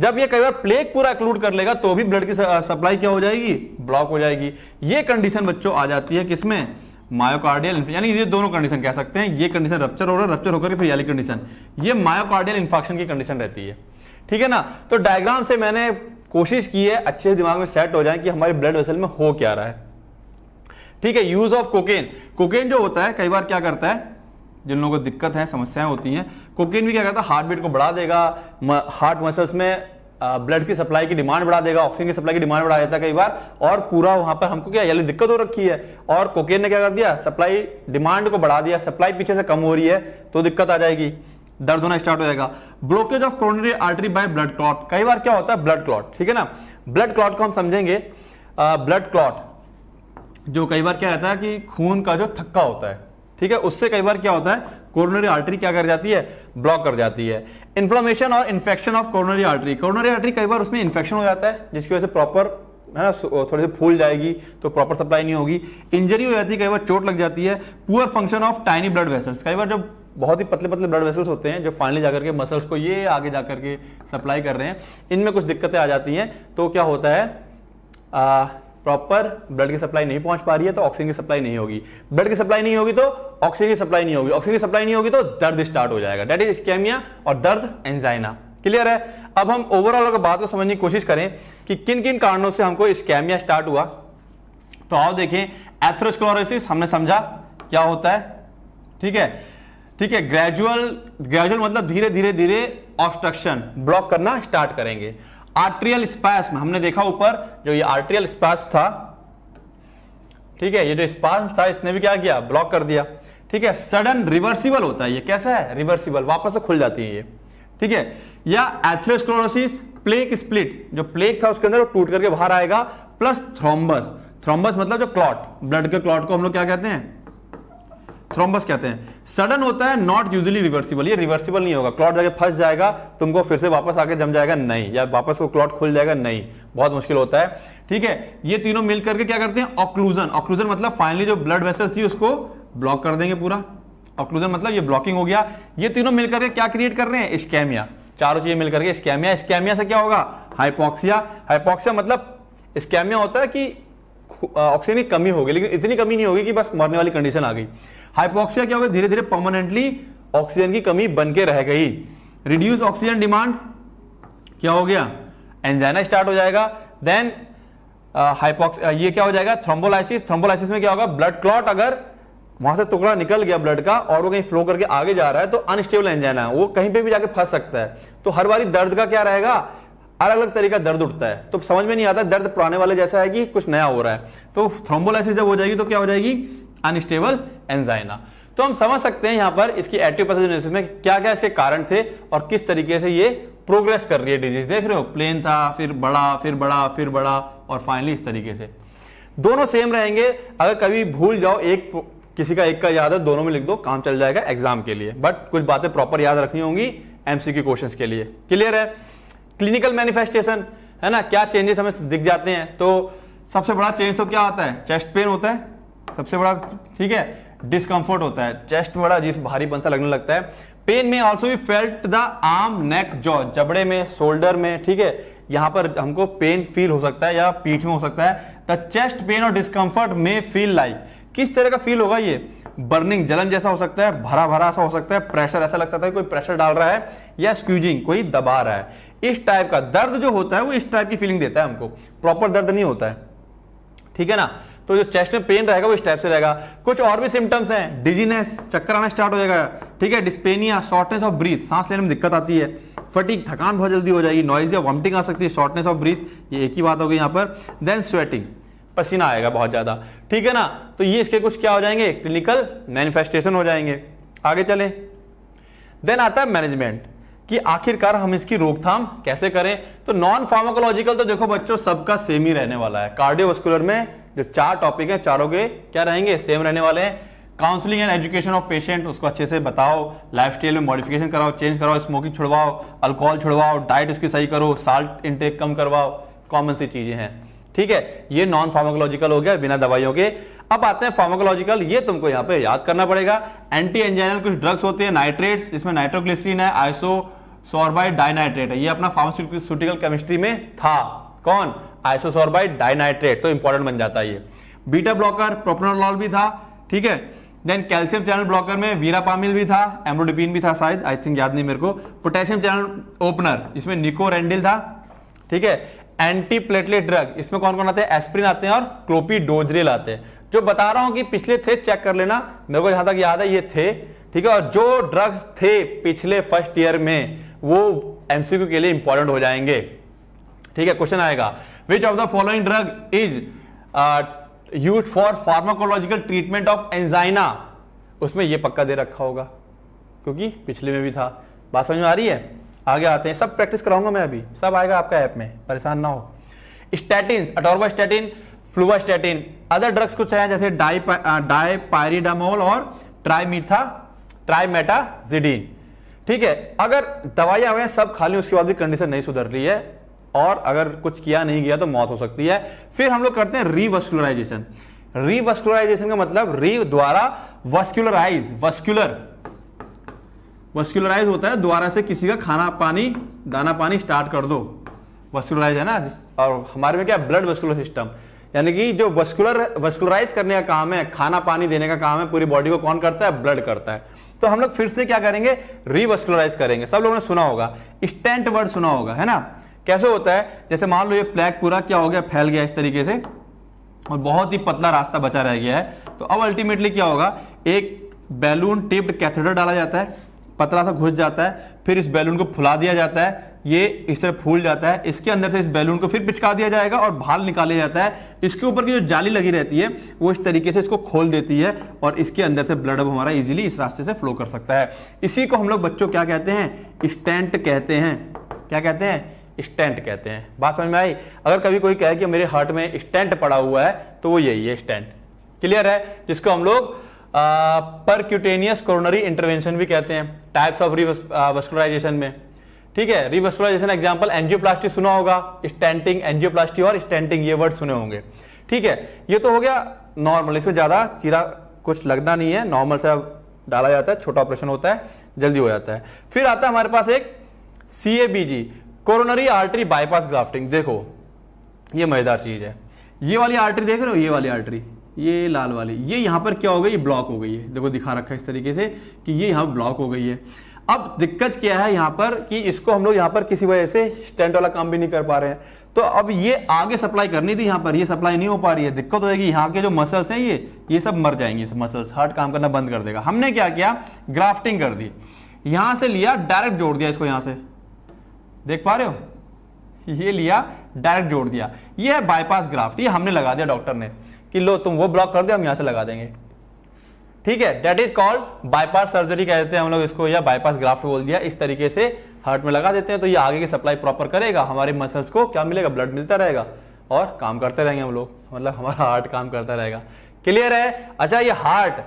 जब ये कई बार प्लेग पूरा इंक्लूड कर लेगा तो भी ब्लड की सप्लाई uh, क्या हो जाएगी ब्लॉक हो जाएगी ये कंडीशन बच्चों आ जाती है किसमें मायोकार्डियल यानी ये दोनों कंडीशन कह सकते हैं ये कंडीशन रप्चर हो रहा है रप्चर होकर फिर याली कंडीशन ये मायोकार्डियल इन्फेक्शन की कंडीशन रहती है ठीक है ना तो डायग्राम से मैंने कोशिश की है अच्छे दिमाग में सेट हो जाए कि हमारे ब्लड वेसल में हो क्या रहा है ठीक है यूज ऑफ कोकेन कोकेन जो होता है कई बार क्या करता है जिन लोगों को दिक्कत है समस्याएं होती हैं कोकीन भी क्या करता है हार्ट बीट को बढ़ा देगा हार्ट मसल्स में ब्लड की सप्लाई की डिमांड बढ़ा देगा ऑक्सीजन की सप्लाई की डिमांड बढ़ा देता है कई बार और पूरा वहां पर हमको क्या यानी दिक्कत हो रखी है और कोकेन ने क्या कर दिया सप्लाई डिमांड को बढ़ा दिया सप्लाई पीछे से कम हो रही है तो दिक्कत आ जाएगी दर्द होना स्टार्ट हो जाएगा blockage of coronary artery by blood clot कई बार क्या होता है ब्लड क्लॉट ठीक है ना ब्लड क्लॉट को हम समझेंगे ब्लड क्लॉट जो कई बार क्या रहता है कि खून का जो थक्का होता है ठीक है उससे कई बार क्या होता है कोरोनरी आर्टरी क्या कर जाती है ब्लॉक कर जाती है इन्फ्लामेशन और infection of coronary artery coronary artery कई बार उसमें इन्फेक्शन हो जाता है जिसकी वजह से प्रॉपर है ना थोड़ी सी फूल जाएगी तो प्रॉपर सप्लाई नहीं होगी इंजरी हो जाती है कई बार चोट लग जाती है poor function of tiny blood vessels कई बार जब बहुत ही पतले पतले ब्लड वेसल्स होते हैं जो फाइनली जाकर के मसल्स को ये आगे जाकर के सप्लाई कर रहे हैं इनमें कुछ दिक्कतें आ जाती हैं तो क्या होता है प्रॉपर ब्लड की सप्लाई नहीं पहुंच पा रही है तो ऑक्सीजन की सप्लाई नहीं होगी ब्लड की सप्लाई नहीं होगी तो ऑक्सीजन की सप्लाई नहीं होगी ऑक्सीजन की सप्लाई नहीं होगी तो दर्द स्टार्ट हो जाएगा डेट इज स्केमिया और दर्द एंजाइना क्लियर है अब हम ओवरऑल अगर बात को समझने की कोशिश करें कि किन किन कारणों से हमको स्कैमिया स्टार्ट हुआ तो आओ देखें एथ्रोस्क्लोरोसिस हमने समझा क्या होता है ठीक है ठीक है ग्रेजुअल ग्रेजुअल मतलब धीरे धीरे धीरे ऑब्स्ट्रक्शन ब्लॉक करना स्टार्ट करेंगे आर्ट्रियल स्पैस्म हमने देखा ऊपर जो ये आर्ट्रियल स्पैस्म था ठीक है ये जो स्पैस्म था इसने भी क्या किया ब्लॉक कर दिया ठीक है सडन रिवर्सिबल होता है ये कैसा है रिवर्सिबल वापस से खुल जाती है ये ठीक है या एथ्रेस्क्लोरोसिस प्लेक स्प्लिट जो प्लेक था उसके अंदर वो टूट करके बाहर आएगा प्लस थ्रोम्बस थ्रोम्बस मतलब जो क्लॉट ब्लड के क्लॉट को हम लोग क्या कहते हैं थ्रोम्बस कहते हैं सडन होता है नॉट यूजली रिवर्सिबल ये रिवर्सिबल नहीं होगा क्लॉट जाके फंस जाएगा तुमको फिर से वापस आके जम जाएगा नहीं या वापस वो क्लॉट खुल जाएगा नहीं बहुत मुश्किल होता है ठीक है ये तीनों मिल करके क्या करते हैं ऑक्लूजन ऑक्लूजन मतलब फाइनली जो ब्लड वेसल थी उसको ब्लॉक कर देंगे पूरा ऑक्लूजन मतलब ये ब्लॉकिंग हो गया ये तीनों मिलकर के क्या क्रिएट कर रहे हैं स्कैमिया चारों चीजें मिलकर के स्कैमिया स्कैमिया से क्या होगा हाइपोक्सिया हाइपोक्सिया मतलब स्कैमिया होता है कि ऑक्सीजन की कमी होगी लेकिन इतनी कमी नहीं होगी कि बस मरने वाली कंडीशन आ गई हाइपोक्सिया क्या होगा धीरे धीरे परमानेंटली ऑक्सीजन की कमी बन के रह गई रिड्यूस ऑक्सीजन डिमांड क्या हो गया एंजाइना स्टार्ट हो जाएगा देन हाइपोक्स uh, uh, ये क्या हो जाएगा थ्रोम्बोलाइसिस थ्रोम्बोलाइसिस में क्या होगा ब्लड क्लॉट अगर वहां से टुकड़ा निकल गया ब्लड का और वो कहीं फ्लो करके आगे जा रहा है तो अनस्टेबल एंजाइना है वो कहीं पे भी जाके फंस सकता है तो हर बारी दर्द का क्या रहेगा अलग अलग तरीका दर्द उठता है तो समझ में नहीं आता दर्द पुराने वाले जैसा है कि कुछ नया हो रहा है तो थ्रोम्बोलाइसिस जब हो जाएगी तो क्या हो जाएगी अनस्टेबल एंजाइना तो हम समझ सकते हैं यहां पर इसकी एट्टी परसेंट में क्या क्या इसके कारण थे और किस तरीके से ये प्रोग्रेस कर रही है डिजीज देख रहे हो प्लेन था फिर बड़ा फिर बड़ा फिर बड़ा और फाइनली इस तरीके से दोनों सेम रहेंगे अगर कभी भूल जाओ एक किसी का एक का याद है दोनों में लिख दो काम चल जाएगा एग्जाम के लिए बट कुछ बातें प्रॉपर याद रखनी होंगी एमसीक्यू क्वेश्चन के लिए क्लियर है क्लिनिकल मैनिफेस्टेशन है ना क्या चेंजेस हमें दिख जाते हैं तो सबसे बड़ा चेंज तो क्या आता है चेस्ट पेन होता है सबसे बड़ा ठीक है डिस्कम्फर्ट होता है चेस्ट बड़ा अजीब भारीपन सा लगने लगता है पेन में ऑल्सो भी felt the arm neck jaw जबड़े में शोल्डर में ठीक है यहां पर हमको पेन फील हो सकता है या पीठ में हो सकता है द चेस्ट पेन और डिस्कंफर्ट में फील लाइक किस तरह का फील होगा ये बर्निंग जलन जैसा हो सकता है भरा भरा ऐसा हो सकता है प्रेशर ऐसा लग सकता है कोई प्रेशर डाल रहा है या स्क्यूजिंग कोई दबा रहा है इस टाइप का दर्द जो होता है वो इस टाइप की फीलिंग देता है हमको प्रॉपर दर्द नहीं होता है ठीक है ना तो जो चेस्ट में पेन रहेगा वो इस टाइप से रहेगा कुछ और भी सिम्टम्स हैं डिजीनेस चक्कर आना स्टार्ट हो जाएगा ठीक है डिस्पेनिया शॉर्टनेस ऑफ ब्रीथ सांस लेने में दिक्कत आती है फटीक थकान बहुत जल्दी हो जाएगी नॉइज या वॉमिटिंग आ सकती है शॉर्टनेस ऑफ ब्रीथ ये एक ही बात होगी यहाँ पर देन स्वेटिंग पसीना आएगा बहुत ज़्यादा ठीक है ना तो ये इसके कुछ क्या हो जाएंगे क्लिनिकल मैनिफेस्टेशन हो जाएंगे आगे चले देन आता है मैनेजमेंट कि आखिरकार हम इसकी रोकथाम कैसे करें तो नॉन फार्माकोलॉजिकल तो देखो बच्चों सबका सेम ही रहने वाला है कार्डियोवास्कुलर में जो चार टॉपिक हैं चारों के क्या रहेंगे सेम रहने वाले हैं counselling and education of patient उसको अच्छे से बताओ लाइफ में मॉडिफिकेशन कराओ चेंज कराओ स्मोकिंग छुड़वाओ अल्कोहल छुड़वाओ डाइट उसकी सही करो साल्ट इनटेक कम करवाओ कॉमन सी चीजें हैं ठीक है ये नॉन फार्माकोलॉजिकल हो गया बिना दवाइयों के अब आते हैं फार्माकोलॉजिकल ये तुमको यहाँ पे याद करना पड़ेगा एंटी एंजाइनल कुछ ड्रग्स होते हैं नाइट्रेट्स इसमें नाइट्रोग्लिसरीन है आइसो सोरबाइड डाइनाइट्रेट है ये अपना फार्मास्यूटिकल केमिस्ट्री में था कौन आइसोसॉर्बाइड डाइनाइट्रेट तो इंपॉर्टेंट बन जाता है ये बीटा ब्लॉकर प्रोपनोलॉल भी था ठीक है देन कैल्शियम चैनल ब्लॉकर में वीरा पामिल भी था एम्ब्रोडिपिन भी था शायद आई थिंक याद नहीं मेरे को पोटेशियम चैनल ओपनर इसमें निकोरेंडिल था ठीक है एंटी प्लेटलेट ड्रग इसमें कौन कौन आते हैं एस्प्रिन आते हैं और क्लोपी डोजरिल आते हैं जो बता रहा हूं कि पिछले थे चेक कर लेना मेरे को जहां तक याद है ये थे ठीक है और जो ड्रग्स थे पिछले फर्स्ट ईयर में वो एमसीक्यू के लिए इंपॉर्टेंट हो जाएंगे ठीक है क्वेश्चन आएगा which of the following drug is use for pharmacological treatment of angina उसमें ये पक्का दे रखा होगा क्योंकि पिछले में भी था बात समझ में आ रही है आगे आते हैं सब प्रैक्टिस कराऊंगा मैं अभी सब आएगा आपका ऐप में परेशान ना हो statin atorvastatin fluvastatin other drugs कुछ हैं जैसे डाई डाइपायरिडामोल uh, और ट्राईमीथा ट्राईमेटाजिडीन ठीक है अगर दवाइयां हुए सब खाली उसके बाद भी कंडीशन नहीं सुधर रही है और अगर कुछ किया नहीं गया तो मौत हो सकती है फिर हम लोग करते हैं रीवस्कुलराइजेशन रीवस्कुलराइजेशन का मतलब री द्वारा वस्कुलराइज वस्कुलर वस्कुलराइज होता है द्वारा से किसी का खाना पानी दाना पानी स्टार्ट कर दो वस्कुलराइज है ना और हमारे में क्या ब्लड वस्कुलर सिस्टम यानी कि जो वस्कुलर वस्कुलराइज करने का काम है खाना पानी देने का काम है पूरी बॉडी को कौन करता है ब्लड करता है तो हम लोग फिर से क्या करेंगे रीवस्कुलराइज करेंगे सब लोगों ने सुना होगा स्टेंट वर्ड सुना होगा है ना कैसे होता है जैसे मान लो ये प्लैग पूरा क्या हो गया फैल गया इस तरीके से और बहुत ही पतला रास्ता बचा रह गया है तो अब अल्टीमेटली क्या होगा एक बैलून टिप्ड कैथेटर डाला जाता है पतला सा घुस जाता है फिर इस बैलून को फुला दिया जाता है ये इस तरह फूल जाता है इसके अंदर से इस बैलून को फिर पिचका दिया जाएगा और भाल निकाले जाता है इसके ऊपर की जो जाली लगी रहती है वो इस तरीके से इसको खोल देती है और इसके अंदर से ब्लड अब हमारा इजीली इस रास्ते से फ्लो कर सकता है इसी को हम लोग बच्चों क्या कहते हैं स्टेंट कहते हैं क्या कहते हैं स्टेंट कहते हैं बात समझ में आई अगर कभी कोई कहे कि मेरे हार्ट में स्टेंट पड़ा हुआ है तो वो यही है स्टेंट क्लियर है जिसको हम लोग परक्यूटेनियस कोरोनरी इंटरवेंशन भी कहते हैं टाइप्स ऑफ रिवस्कुलराइजेशन में ठीक है रिवस्कुलराइजेशन एग्जाम्पल एंजियोप्लास्टी सुना होगा स्टेंटिंग एंजियोप्लास्टी और स्टेंटिंग ये वर्ड सुने होंगे ठीक है ये तो हो गया नॉर्मल इसमें ज्यादा चीरा कुछ लगना नहीं है नॉर्मल सा डाला जाता है छोटा ऑपरेशन होता है जल्दी हो जाता है फिर आता है हमारे पास एक C A B G coronary artery bypass grafting देखो ये मजेदार चीज है ये वाली आर्टरी देख रहे हो ये वाली आर्टरी ये लाल वाली ये यहां पर क्या हो गई ब्लॉक हो गई है देखो दिखा रखा है इस तरीके से कि ये यहां ब्लॉक हो गई है अब दिक्कत क्या है यहां पर कि इसको हम लोग यहां पर किसी वजह से स्टेंट वाला काम भी नहीं कर पा रहे हैं तो अब ये आगे सप्लाई करनी थी यहां पर ये सप्लाई नहीं हो पा रही है दिक्कत होगी यहाँ के जो मसल्स हैं ये ये सब मर जाएंगे मसल्स हार्ट काम करना बंद कर देगा हमने क्या किया ग्राफ्टिंग कर दी यहां से लिया डायरेक्ट जोड़ दिया इसको यहां से देख पा रहे हो ये लिया डायरेक्ट जोड़ दिया ये है बाईपास ग्राफ्ट ये हमने लगा दिया डॉक्टर ने कि लो तुम वो ब्लॉक कर दो हम यहां से लगा देंगे ठीक है that is called bypass surgery कह देते हैं हम लोग इसको या बाईपास ग्राफ्ट बोल दिया इस तरीके से हार्ट में लगा देते हैं तो ये आगे की सप्लाई प्रॉपर करेगा हमारे मसल्स को क्या मिलेगा ब्लड मिलता रहेगा और काम करते रहेंगे हम लोग मतलब हमारा हार्ट काम करता रहेगा क्लियर है अच्छा ये हार्ट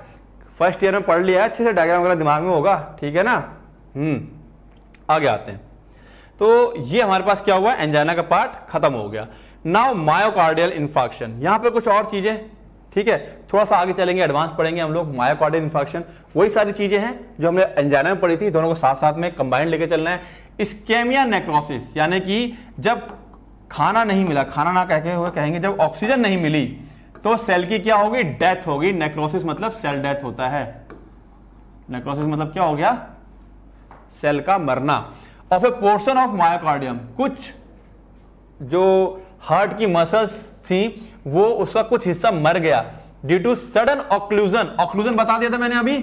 फर्स्ट ईयर में पढ़ लिया है अच्छे से डायग्राम वगैरह दिमाग में होगा ठीक है ना हम्म आगे आते हैं तो ये हमारे पास क्या हुआ एंजाइना का पार्ट खत्म हो गया नाउ मायोकार्डियल इन्फेक्शन यहां पे कुछ और चीजें ठीक है थोड़ा सा आगे चलेंगे एडवांस पढ़ेंगे हम लोग मायोकार्डियल इन्फेक्शन वही सारी चीजें हैं जो हमने एंजाइना में पढ़ी थी दोनों को साथ साथ में कंबाइंड लेके चलना है स्केमिया नेक्रोसिस यानी कि जब खाना नहीं मिला खाना ना कहके हुए कहेंगे जब ऑक्सीजन नहीं मिली तो सेल की क्या होगी डेथ होगी नेक्रोसिस मतलब सेल डेथ होता है नेक्रोसिस मतलब क्या हो गया सेल का मरना of a portion of myocardium कुछ जो हार्ट की मसल्स थी वो उसका कुछ हिस्सा मर गया due to sudden occlusion occlusion बता दिया था मैंने अभी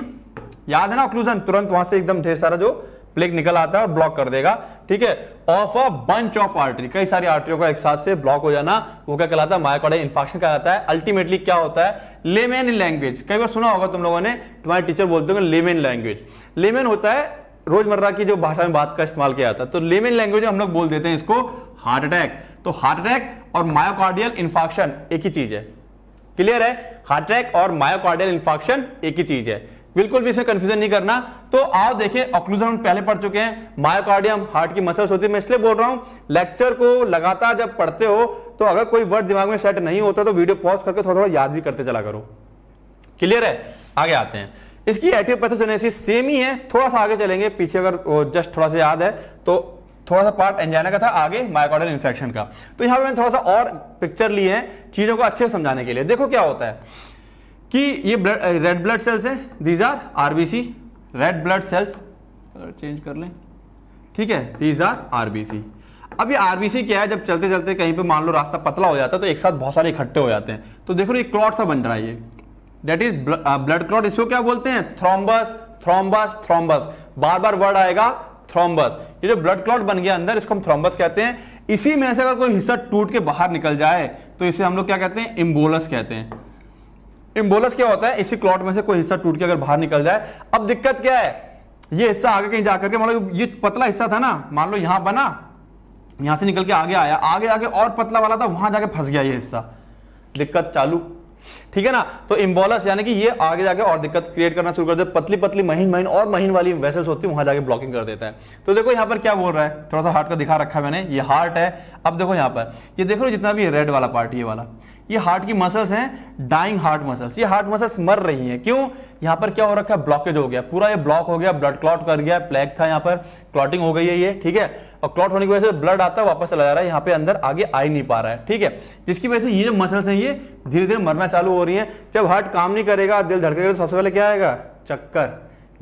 याद है ना ऑक्लूजन तुरंत वहां से एकदम ढेर सारा जो प्लेग निकल आता है और ब्लॉक कर देगा ठीक है of a bunch of artery कई सारी आर्टरियों का एक साथ से ब्लॉक हो जाना वो क्या कहलाता है मायोकार्डियल इन्फेक्शन कहलाता है अल्टीमेटली क्या होता है लेमेन लैंग्वेज कई बार सुना होगा तुम लोगों ने तुम्हारे टीचर बोलते हो लेमेन लैंग्वेज लेमेन होता है रोजमर्रा की जो भाषा में बात का इस्तेमाल किया जाता है तो लेमेन लैंग्वेज में हम लोग बोल देते हैं इसको हार्ट अटैक तो हार्ट अटैक और मायोकार्डियल इन्फॉक्शन एक ही चीज है क्लियर है हार्ट अटैक और मायोकार्डियल इन्फॉक्शन एक ही चीज है बिल्कुल भी इसमें कंफ्यूजन नहीं करना तो आओ देखें ऑक्लूजन हम पहले पढ़ चुके हैं मायोकार्डियम हार्ट की मसल्स होती है मैं इसलिए बोल रहा हूं लेक्चर को लगातार जब पढ़ते हो तो अगर कोई वर्ड दिमाग में सेट नहीं होता तो वीडियो पॉज करके थोड़ा थोड़ा याद भी करते चला करो क्लियर है आगे आते हैं इसकी एटियोपैथोजेनेसिस सेम ही है थोड़ा सा आगे चलेंगे पीछे अगर जस्ट थोड़ा सा याद है तो थोड़ा सा पार्ट एंजाइना का था आगे माइकॉडल इन्फेक्शन का तो यहाँ पे मैंने थोड़ा सा और पिक्चर लिए हैं चीज़ों को अच्छे समझाने के लिए देखो क्या होता है कि ये रेड ब्लड सेल्स है these are RBC red blood cells change कर लें ठीक है दीज आर आरबीसी अब ये आरबीसी क्या है जब चलते चलते कहीं पे मान लो रास्ता पतला हो जाता है तो एक साथ बहुत सारे इकट्ठे हो जाते हैं तो देखो ये क्लॉट सा बन रहा है ये दैट इज ब्लड क्लॉट इसको क्या बोलते हैं थ्रोम्बस थ्रोम्बस थ्रोम्बस बार बार वर्ड आएगा थ्रोम्बस ये जो ब्लड क्लॉट बन गया अंदर इसको हम थ्रोम्बस कहते हैं इसी में से अगर कोई हिस्सा टूट के बाहर निकल जाए तो इसे हम लोग क्या कहते हैं इम्बोलस कहते हैं इम्बोलस क्या होता है इसी क्लॉट में से कोई हिस्सा टूट के अगर बाहर निकल जाए अब दिक्कत क्या है ये हिस्सा आगे कहीं जाकर के मान लो ये पतला हिस्सा था ना मान लो यहां बना यहां से निकल के आगे आया आगे आगे और पतला वाला था वहां जाके फंस गया ये हिस्सा दिक्कत चालू ठीक है ना तो इम्बोलस यानी कि ये आगे जाके और दिक्कत क्रिएट करना शुरू कर दे पतली पतली महीन महीन और महीन वाली वेसल्स होती है वहां जाके ब्लॉकिंग कर देता है तो देखो यहां पर क्या बोल रहा है थोड़ा सा हार्ट का दिखा रखा है मैंने ये हार्ट है अब देखो यहां पर ये देख लो जितना भी रेड वाला पार्ट ये वाला ये हार्ट की मसल्स हैं डाइंग हार्ट मसल्स ये हार्ट मसल्स मर रही हैं क्यों यहां पर क्या हो रखा है ब्लॉकेज हो गया पूरा ये ब्लॉक हो गया ब्लड क्लॉट कर गया प्लेग था यहां पर क्लॉटिंग हो गई है ये ठीक है और क्लॉट होने की वजह से ब्लड आता है वापस चला जा रहा है यहाँ पे अंदर आगे आ ही नहीं पा रहा है ठीक है जिसकी वजह से ये जो मसल्स हैं ये धीरे धीरे मरना चालू हो रही है जब हार्ट काम नहीं करेगा दिल धड़केगा तो सबसे पहले क्या आएगा चक्कर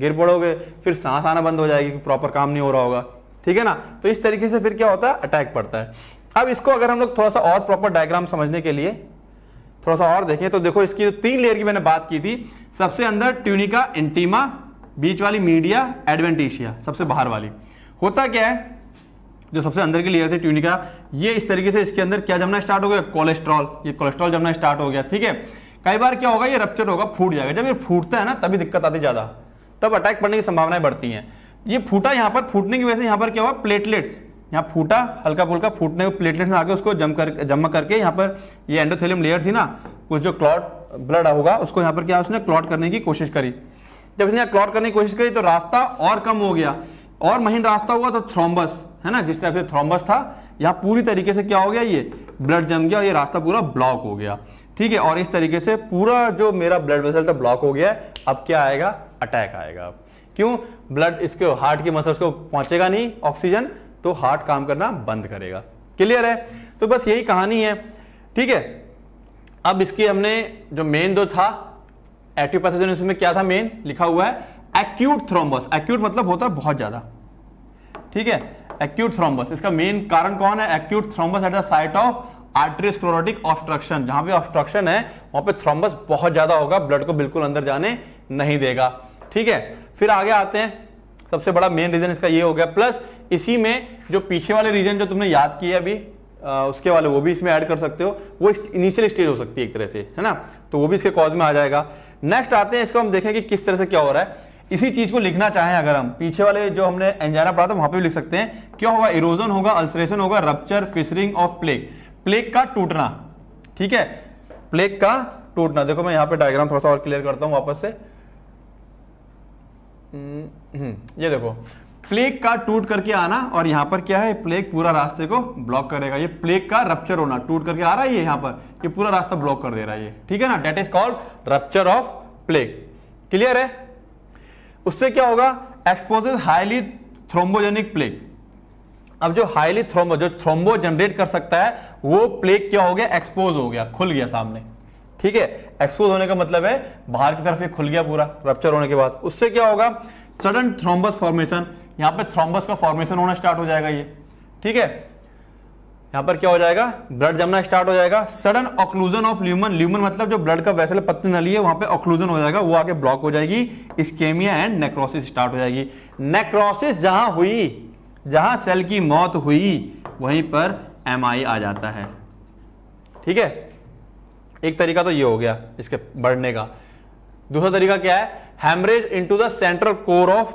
गिर पड़ोगे फिर सांस आना बंद हो जाएगी प्रॉपर काम नहीं हो रहा होगा ठीक है ना तो इस तरीके से फिर क्या होता है अटैक पड़ता है अब इसको अगर हम लोग थोड़ा सा और प्रॉपर डायग्राम समझने के लिए थोड़ा सा और देखें तो देखो इसकी जो तीन लेयर की मैंने बात की थी सबसे अंदर ट्यूनिका एंटीमा बीच वाली मीडिया एडवेंटिशिया सबसे बाहर वाली होता क्या है जो सबसे अंदर की लेयर थी ट्यूनिका ये इस तरीके से इसके अंदर क्या जमना स्टार्ट हो गया कोलेस्ट्रॉल ये कोलेस्ट्रॉल जमना स्टार्ट हो गया ठीक है कई बार क्या होगा ये रक्चर होगा फूट जाएगा जब ये फूटता है ना तभी दिक्कत आती ज़्यादा तब अटैक पड़ने की संभावनाएं बढ़ती है ये फूटा यहाँ पर फूटने की वजह से यहाँ पर क्या हुआ प्लेटलेट्स यहाँ फूटा हल्का फुल्का फूटने को प्लेटलेट्स आगे उसको जम कर जमा करके यहाँ पर ये एंडोथेलियम लेयर थी ना कुछ जो क्लॉट ब्लड होगा उसको यहाँ पर क्या उसने क्लॉट करने की कोशिश करी जब इसने क्लॉट करने की कोशिश करी तो रास्ता और कम हो गया और महीन रास्ता हुआ तो थ्रोम्बस है ना जिस टाइप से थ्रोम्बस था यहाँ पूरी तरीके से क्या हो गया ये ब्लड जम गया और ये रास्ता पूरा ब्लॉक हो गया ठीक है और इस तरीके से पूरा जो मेरा ब्लड वेसल था ब्लॉक हो गया अब क्या आएगा अटैक आएगा अब क्यों ब्लड इसके हार्ट की मसल्स को पहुंचेगा नहीं ऑक्सीजन तो हार्ट काम करना बंद करेगा क्लियर है तो बस यही कहानी है ठीक है अब इसकी हमने जो मेन दो था एटीपैथोजन इसमें क्या था मेन लिखा हुआ है एक्यूट थ्रोम्बस एक्यूट मतलब होता है बहुत ज्यादा ठीक है एक्यूट थ्रोम्बस इसका मेन कारण कौन है acute thrombus at the site of atherosclerotic obstruction जहां पे ऑब्स्ट्रक्शन है वहां पे थ्रोम्बस बहुत ज्यादा होगा ब्लड को बिल्कुल अंदर जाने नहीं देगा ठीक है फिर आगे आते हैं सबसे बड़ा मेन रीजन इसका ये हो गया प्लस इसी में जो पीछे वाले रीजन जो तुमने याद किया अभी आ, उसके वाले वो भी इसमें ऐड कर सकते हो वो इनिशियल स्टेज हो सकती है एक तरह से है ना तो वो भी इसके कॉज में आ जाएगा नेक्स्ट आते हैं इसको हम देखें कि किस तरह से क्या हो रहा है इसी चीज को लिखना चाहें अगर हम पीछे वाले जो हमने एंजाइना पढ़ा था वहां पे भी लिख सकते हैं क्या होगा इरोजन होगा अल्सरेशन होगा rupture fissuring of plaque plaque का टूटना ठीक है प्लेग का टूटना देखो मैं यहाँ पे डायग्राम थोड़ा सा और क्लियर करता हूं वापस से हम्म, हम्म, ये देखो प्लेग का टूट करके आना और यहां पर क्या है प्लेग पूरा रास्ते को ब्लॉक करेगा ये प्लेग का रप्चर होना टूट करके आ रहा है ये पर ये पूरा रास्ता ब्लॉक कर दे रहा है ये ठीक है ना that is called rupture of plaque clear है उससे क्या होगा एक्सपोजेज हाईली थ्रोम्बोजेनिक प्लेग अब जो हाईली थ्रोम्बो जो थ्रोम्बो जनरेट कर सकता है वो प्लेग क्या हो गया एक्सपोज हो गया खुल गया सामने ठीक है एक्सपोज होने का मतलब है बाहर की तरफ ये खुल गया पूरा रप्चर होने के बाद उससे क्या होगा सडन थ्रोम्बस फॉर्मेशन यहां पे थ्रोम्बस का फॉर्मेशन होना स्टार्ट हो जाएगा ये ठीक है यहां पर क्या हो जाएगा ब्लड जमना स्टार्ट हो जाएगा sudden occlusion of lumen lumen मतलब जो ब्लड का वैसे पत्नी नली है वहां पे ऑक्लूजन हो जाएगा वो आके ब्लॉक हो जाएगी स्केमिया एंड नेक्रोसिस स्टार्ट हो जाएगी नेक्रोसिस जहां हुई जहां सेल की मौत हुई वहीं पर एम आ जाता है ठीक है एक तरीका तो ये हो गया इसके बढ़ने का दूसरा तरीका क्या है haemorrhage into the central core of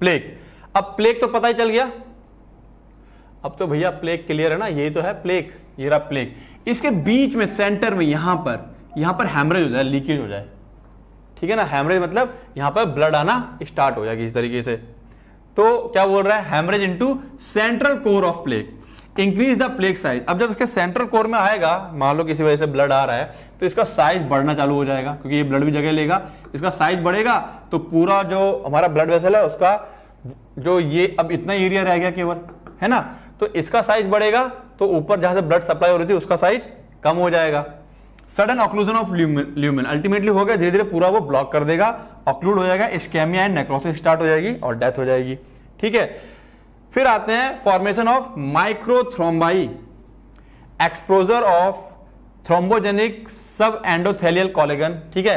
plaque अब प्लेक तो पता ही चल गया अब तो भैया प्लेक क्लियर है ना ये तो है प्लेक ये रहा प्लेक इसके बीच में सेंटर में यहां पर यहां पर हैमरेज हो जाए लीकेज हो जाए ठीक है ना हैमरेज मतलब यहां पर ब्लड आना स्टार्ट हो जाएगी इस तरीके से तो क्या बोल रहा है haemorrhage into central core of plaque increase the plaque size अब जब इसके सेंट्रल कोर में आएगा मान लो किसी वजह से ब्लड आ रहा है तो इसका साइज बढ़ना चालू हो जाएगा क्योंकि ये ब्लड भी जगह लेगा इसका साइज बढ़ेगा तो पूरा जो हमारा ब्लड वेसल है उसका जो ये अब इतना एरिया रह गया केवल है ना तो इसका साइज बढ़ेगा तो ऊपर जहां से ब्लड सप्लाई हो रही थी उसका साइज कम हो जाएगा sudden occlusion of lumen ultimately हो गया धीरे धीरे पूरा वो ब्लॉक कर देगा ऑक्लूड हो जाएगा स्कैमिया एंड नेक्रोसिस स्टार्ट हो जाएगी और डेथ हो जाएगी ठीक है फिर आते हैं formation of microthrombi exposure of thrombogenic subendothelial collagen ठीक है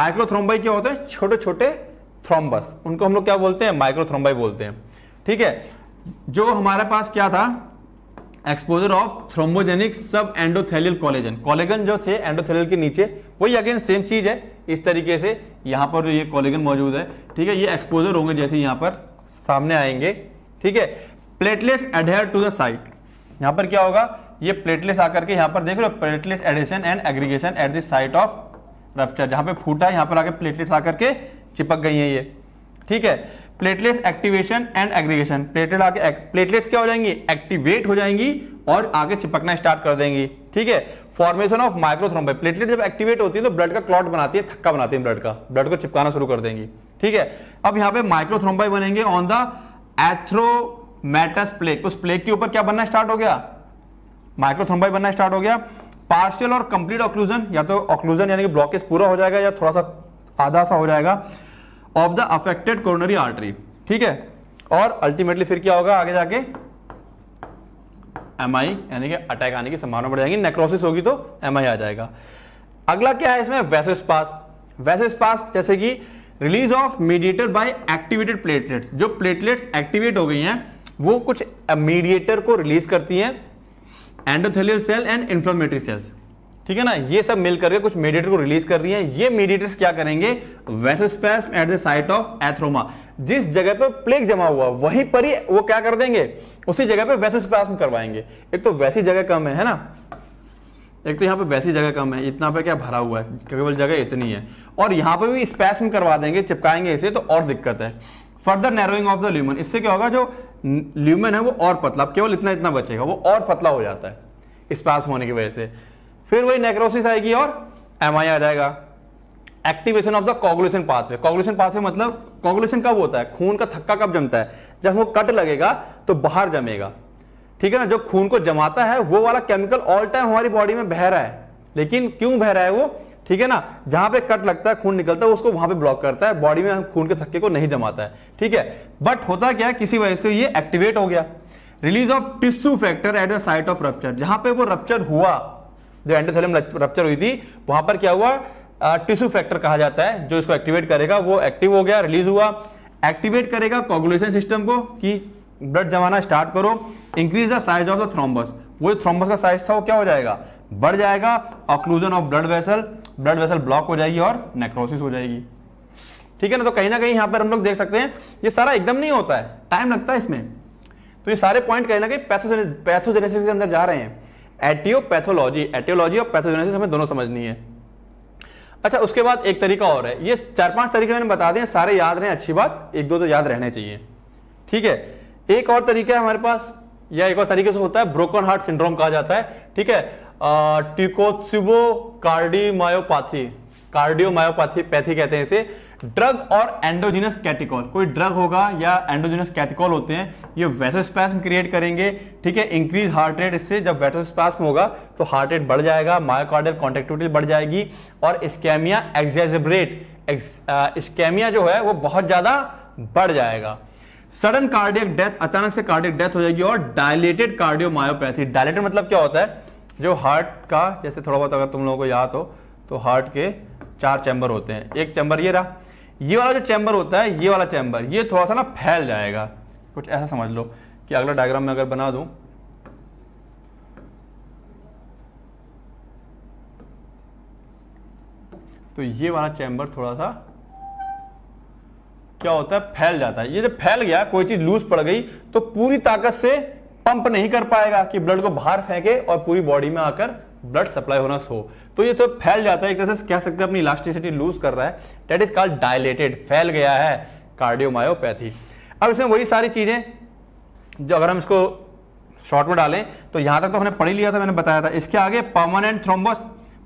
माइक्रोथ्रोम्बाई क्या होते हैं छोटे छोटे थ्रोम्बस उनको हम लोग क्या बोलते हैं माइक्रोथ्रोम्बाई बोलते हैं ठीक है जो हमारे पास क्या था exposure of thrombogenic subendothelial collagen collagen जो थे एंडोथेलियल के नीचे वही अगेन सेम चीज है इस तरीके से यहां पर जो ये कॉलेगन मौजूद है ठीक है ये एक्सपोजर होंगे जैसे यहां पर सामने आएंगे ठीक है platelets adhere to the site यहां पर क्या होगा ये प्लेटलेट्स आकर के यहां पर देख लो platelet adhesion and aggregation at the site of rupture जहां पे फूटा है यहां पर आके प्लेटलेट्स आकर के चिपक गई है ये ठीक है platelet activation and aggregation platelet आगे प्लेटलेट्स क्या हो जाएंगी एक्टिवेट हो जाएंगी और आगे चिपकना स्टार्ट कर देंगी ठीक है फॉर्मेशन ऑफ माइक्रोथ्रोम्बे प्लेटलेट जब एक्टिवेट होती है तो ब्लड का क्लॉट बनाती है थक्का बनाती है ब्लड का ब्लड को चिपकाना शुरू कर देंगी ठीक है अब यहाँ पे माइक्रोथ्रोम्बाई बनेंगे ऑन द एथ्रोमेटस प्लेक उस प्लेक के ऊपर क्या बनना स्टार्ट हो गया माइक्रोथ्रोम्बाई बनना स्टार्ट हो गया पार्शियल और कंप्लीट ऑक्लूजन या तो ऑक्लूजन यानी कि ब्लॉकेज पूरा हो जाएगा या थोड़ा सा आधा सा हो जाएगा of the affected coronary artery ठीक है और अल्टीमेटली फिर क्या होगा आगे जाके एम आई यानी कि अटैक आने की संभावना बढ़ जाएगी नेक्रोसिस होगी तो एम आई आ जाएगा अगला क्या है इसमें वैसोस्पास वैसोस्पास जैसे कि release of mediator by activated platelets जो प्लेटलेट्स एक्टिवेट हो गई हैं वो कुछ मीडिएटर को रिलीज करती हैं endothelial cell and inflammatory cells ठीक है ना ये सब मिल करके कुछ मेडिएटर को रिलीज कर रही है ये मेडिएटर्स क्या करेंगे at the site of atheroma जिस जगह पे प्लेग जमा हुआ वहीं पर ही वो क्या कर देंगे उसी जगह पे वेसोस्पैस्म करवाएंगे एक तो वैसी जगह कम है है ना एक तो यहाँ पे वैसी जगह कम है इतना पे क्या भरा हुआ है केवल जगह इतनी है और यहाँ पे भी स्पैस्म करवा देंगे चिपकाएंगे इसे तो और दिक्कत है further narrowing of the lumen इससे क्या होगा जो ल्यूमन है वो और पतला केवल इतना इतना बचेगा वो और पतला हो जाता है स्पैस होने की वजह से फिर वही नेक्रोसिस आएगी और एम आ जाएगा activation of the coagulation pathway coagulation pathway मतलब कॉगुलेशन कब होता है खून का थक्का कब जमता है जब वो कट लगेगा तो बाहर जमेगा ठीक है ना जो खून को जमाता है वो वाला केमिकल ऑल टाइम हमारी बॉडी में बह रहा है लेकिन क्यों बह रहा है वो ठीक है ना जहां पे कट लगता है खून निकलता है उसको वहां पे ब्लॉक करता है बॉडी में खून के थक्के को नहीं जमाता है ठीक है बट होता क्या है किसी वजह से ये एक्टिवेट हो गया release of tissue factor at the site of rupture जहां पे वो रप्चर हुआ जो एंडोथेलियम रप्चर हुई थी वहां पर क्या हुआ टिश्यू फैक्टर कहा जाता है जो इसको एक्टिवेट करेगा वो एक्टिव हो गया रिलीज हुआ एक्टिवेट करेगा कोगुलेशन सिस्टम को कि ब्लड जमाना स्टार्ट करो increase the size of the thrombus वो जो थ्रोम्बस का साइज था वो क्या हो जाएगा बढ़ जाएगा occlusion of blood vessel blood vessel block हो जाएगी और नेक्रोसिस हो जाएगी ठीक है ना तो कहीं ना कहीं यहां पर हम लोग देख सकते हैं ये सारा एकदम नहीं होता है टाइम लगता है इसमें तो ये सारे पॉइंट कहीं ना कहीं पैथोजेनेसिस के अंदर जा रहे हैं एटियोपैथोलॉजी एटियोलॉजी और पैथोजेनेसिस हमें दोनों समझनी है अच्छा उसके बाद एक तरीका और है ये चार पांच तरीके मैंने बता दिए सारे याद रहे अच्छी बात एक दो तो याद रहने चाहिए ठीक है एक और तरीका है हमारे पास या एक और तरीके से होता है ब्रोकन हार्ट सिंड्रोम कहा जाता है ठीक है टिकोत्सिबो कार्डियोमायोपैथी कार्डियोमायोपैथी पैथी कहते हैं इसे ड्रग और एंडोजिनस कैटिकॉल कोई ड्रग होगा या एंडोजिनस कैटिकॉल होते हैं ये वेसोस्पैस्म क्रिएट करेंगे ठीक है इंक्रीज हार्ट रेट इससे जब वेसोस्पैस्म होगा तो हार्ट रेट बढ़ जाएगा मायोकार्डियल कॉन्ट्रेक्टिविटी बढ़ जाएगी और स्कैमिया एग्जेजरेट स्कैमिया जो है वो बहुत ज़्यादा बढ़ जाएगा सडन कार्डियक डेथ अचानक से कार्डियक डेथ हो जाएगी और डायलेटेड कार्डियोमायोपैथी डायलेटेड मतलब क्या होता है जो हार्ट का जैसे थोड़ा बहुत अगर तुम लोगों को याद हो तो हार्ट के चार चैंबर होते हैं एक चैंबर ये रहा ये वाला जो चैम्बर होता है ये वाला चैम्बर ये थोड़ा सा ना फैल जाएगा कुछ ऐसा समझ लो कि अगला डायग्राम में अगर बना दूं तो ये वाला चैम्बर थोड़ा सा क्या होता है फैल जाता है ये जब फैल गया कोई चीज लूज पड़ गई तो पूरी ताकत से पंप नहीं कर पाएगा कि ब्लड को बाहर फेंके और पूरी बॉडी में आकर ब्लड सप्लाई होना सो तो ये तो फैल जाता है एक तरह से कह सकते हैं अपनी इलास्टिसिटी लूज कर रहा है डेट इज कॉल्ड डायलेटेड फैल गया है कार्डियोमायोपैथी अब इसमें वही सारी चीज़ें जो अगर हम इसको शॉर्ट में डालें तो यहां तक तो हमने पढ़ी लिया था मैंने बताया था इसके आगे परमानेंट थ्रोम्बस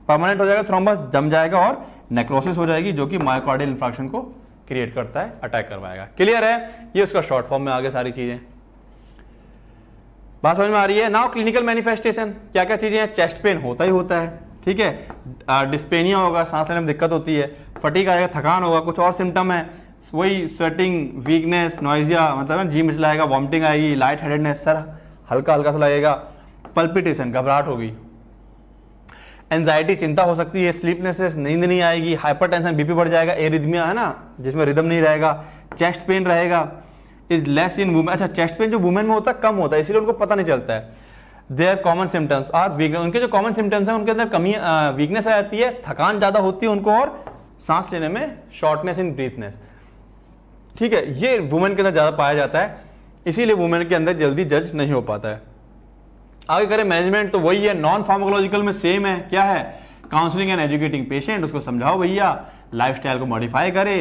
परमानेंट हो जाएगा थ्रोम्बस जम जाएगा और नेक्रोसिस हो जाएगी जो कि मायोकार्डियल इन्फ्रैक्शन को क्रिएट करता है अटैक करवाएगा क्लियर है ये उसका शॉर्ट फॉर्म में आगे सारी चीज़ें बात समझ में आ रही है नाउ क्लिनिकल मैनिफेस्टेशन क्या क्या चीज़ें हैं चेस्ट पेन होता ही होता है ठीक है डिस्पेनिया होगा सांस लेने में दिक्कत होती है फटीक आएगा थकान होगा कुछ और सिम्टम मतलब है वही स्वेटिंग वीकनेस नॉइजिया मतलब जी मिचलाएगा वॉमिटिंग आएगी लाइट हेडेडनेस सर हल्का हल्का सा लगेगा पल्पिटेशन घबराहट होगी एनजाइटी चिंता हो सकती है स्लीपनेसनेस नींद नहीं आएगी हाइपरटेंशन बीपी बढ़ जाएगा एरिदमिया है ना जिसमें रिदम नहीं रहेगा चेस्ट पेन रहेगा इज लेस इन वुमेन अच्छा चेस्ट पेन जो वुमेन में होता है कम होता है इसीलिए उनको पता नहीं चलता है देयर कॉमन सिम्टम्स और वीकनेस उनके जो कॉमन सिम्टम्स हैं उनके अंदर कमी वीकनेस आ जाती है थकान ज़्यादा होती है उनको और सांस लेने में शॉर्टनेस इन ब्रीथनेस ठीक है ये वुमेन के अंदर ज़्यादा पाया जाता है इसीलिए वुमेन के अंदर जल्दी जज नहीं हो पाता है आगे करें मैनेजमेंट तो वही है नॉन फार्मोकोलॉजिकल में सेम है क्या है काउंसलिंग एंड एजुकेटिंग पेशेंट उसको समझाओ भैया लाइफस्टाइल को मॉडिफाई करे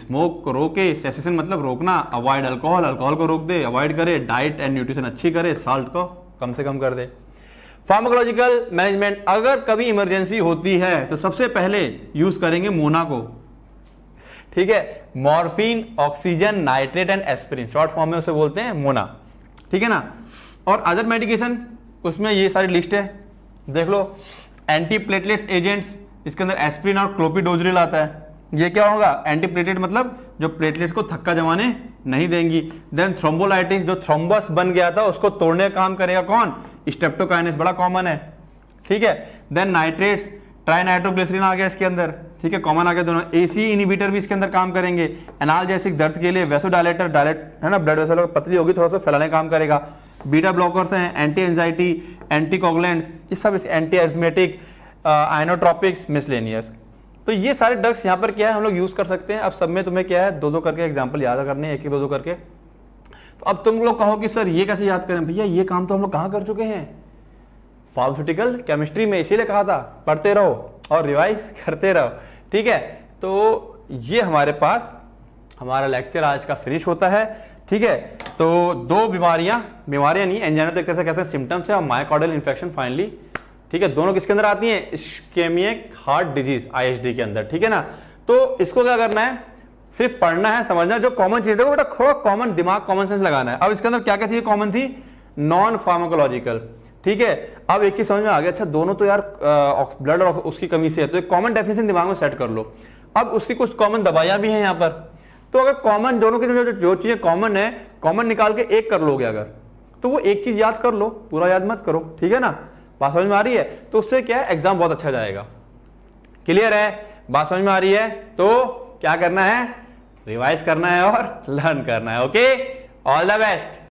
स्मोक को रोके सेसेशन मतलब रोकना अवॉइड अल्कोहल अल्कोहल को रोक दे अवॉइड करे डाइट एंड न्यूट्रिशन अच्छी करे साल्ट को कम से कम कर दे फार्माकोलॉजिकल मैनेजमेंट अगर कभी इमरजेंसी होती है तो सबसे पहले यूज करेंगे मोना को ठीक है morphine oxygen nitrate and aspirin short form में उसे बोलते हैं मोना ठीक है ना और अदर मेडिकेशन उसमें ये सारी लिस्ट है देख लो एंटी प्लेटलेट्स एजेंट्स इसके अंदर एस्प्रिन और क्लोपिडोजरिल आता है ये क्या होगा एंटीप्लेटलेट मतलब जो प्लेटलेट्स को थक्का जमाने नहीं देंगी देन थ्रोम्बोलाइटिस जो थ्रोम्बस बन गया था उसको तोड़ने का काम करेगा कौन स्टेप्टोकाइनेस बड़ा कॉमन है ठीक है देन नाइट्रेट्स ट्राइनाइट्रोग्लिसरीन आ गया इसके अंदर ठीक है कॉमन आ गया दोनों एसी इनिबिटर भी इसके अंदर काम करेंगे एनाल जैसे दर्द के लिए वैसो डायलेटर डायलेट है ना ब्लड वेसल पतली होगी थोड़ा सा फैलाने काम करेगा बीटा ब्लॉकर्स हैं एंटी एंजाइटी एंटी कोगलेंट्स ये सब antiarrhythmic inotropics uh, miscellaneous तो ये सारे ड्रग्स यहाँ पर क्या है हम लोग यूज़ कर सकते हैं अब सब में तुम्हें क्या है दो दो करके एग्जाम्पल याद करने एक एक दो दो करके तो अब तुम लोग कहो कि सर ये कैसे याद करें भैया ये काम तो हम लोग कहाँ कर चुके हैं फार्मास्यूटिकल केमिस्ट्री में इसीलिए कहा था पढ़ते रहो और रिवाइज करते रहो ठीक है तो ये हमारे पास हमारा लेक्चर आज का फिनिश होता है ठीक है तो दो बीमारियां बीमारियां नहीं एंजाइना तो एक तरह से कैसे सिम्टम्स है और माइकॉडल इन्फेक्शन फाइनली ठीक है दोनों किसके अंदर आती है इश्केमिक हार्ट डिजीज आईएचडी के अंदर ठीक है ना तो इसको क्या करना है सिर्फ पढ़ना है समझना जो कॉमन चीज देखो बेटा थोड़ा कॉमन दिमाग कॉमन सेंस लगाना है अब इसके अंदर क्या क्या चीजें कॉमन थी नॉन फार्माकोलॉजिकल ठीक है अब एक चीज समझ में आ गया अच्छा दोनों तो यार ब्लड और उसकी कमी से है तो एक कॉमन डेफिनेशन दिमाग में सेट कर लो अब उसकी कुछ कॉमन दवाइयां भी हैं यहां पर तो अगर कॉमन दोनों के जो जो चीजें कॉमन है कॉमन निकाल के एक कर लोगे अगर तो वो एक चीज याद कर लो पूरा याद मत करो ठीक है ना बात समझ में आ रही है तो उससे क्या है एग्जाम बहुत अच्छा जाएगा क्लियर है बात समझ में आ रही है तो क्या करना है रिवाइज करना है और लर्न करना है ओके ऑल द बेस्ट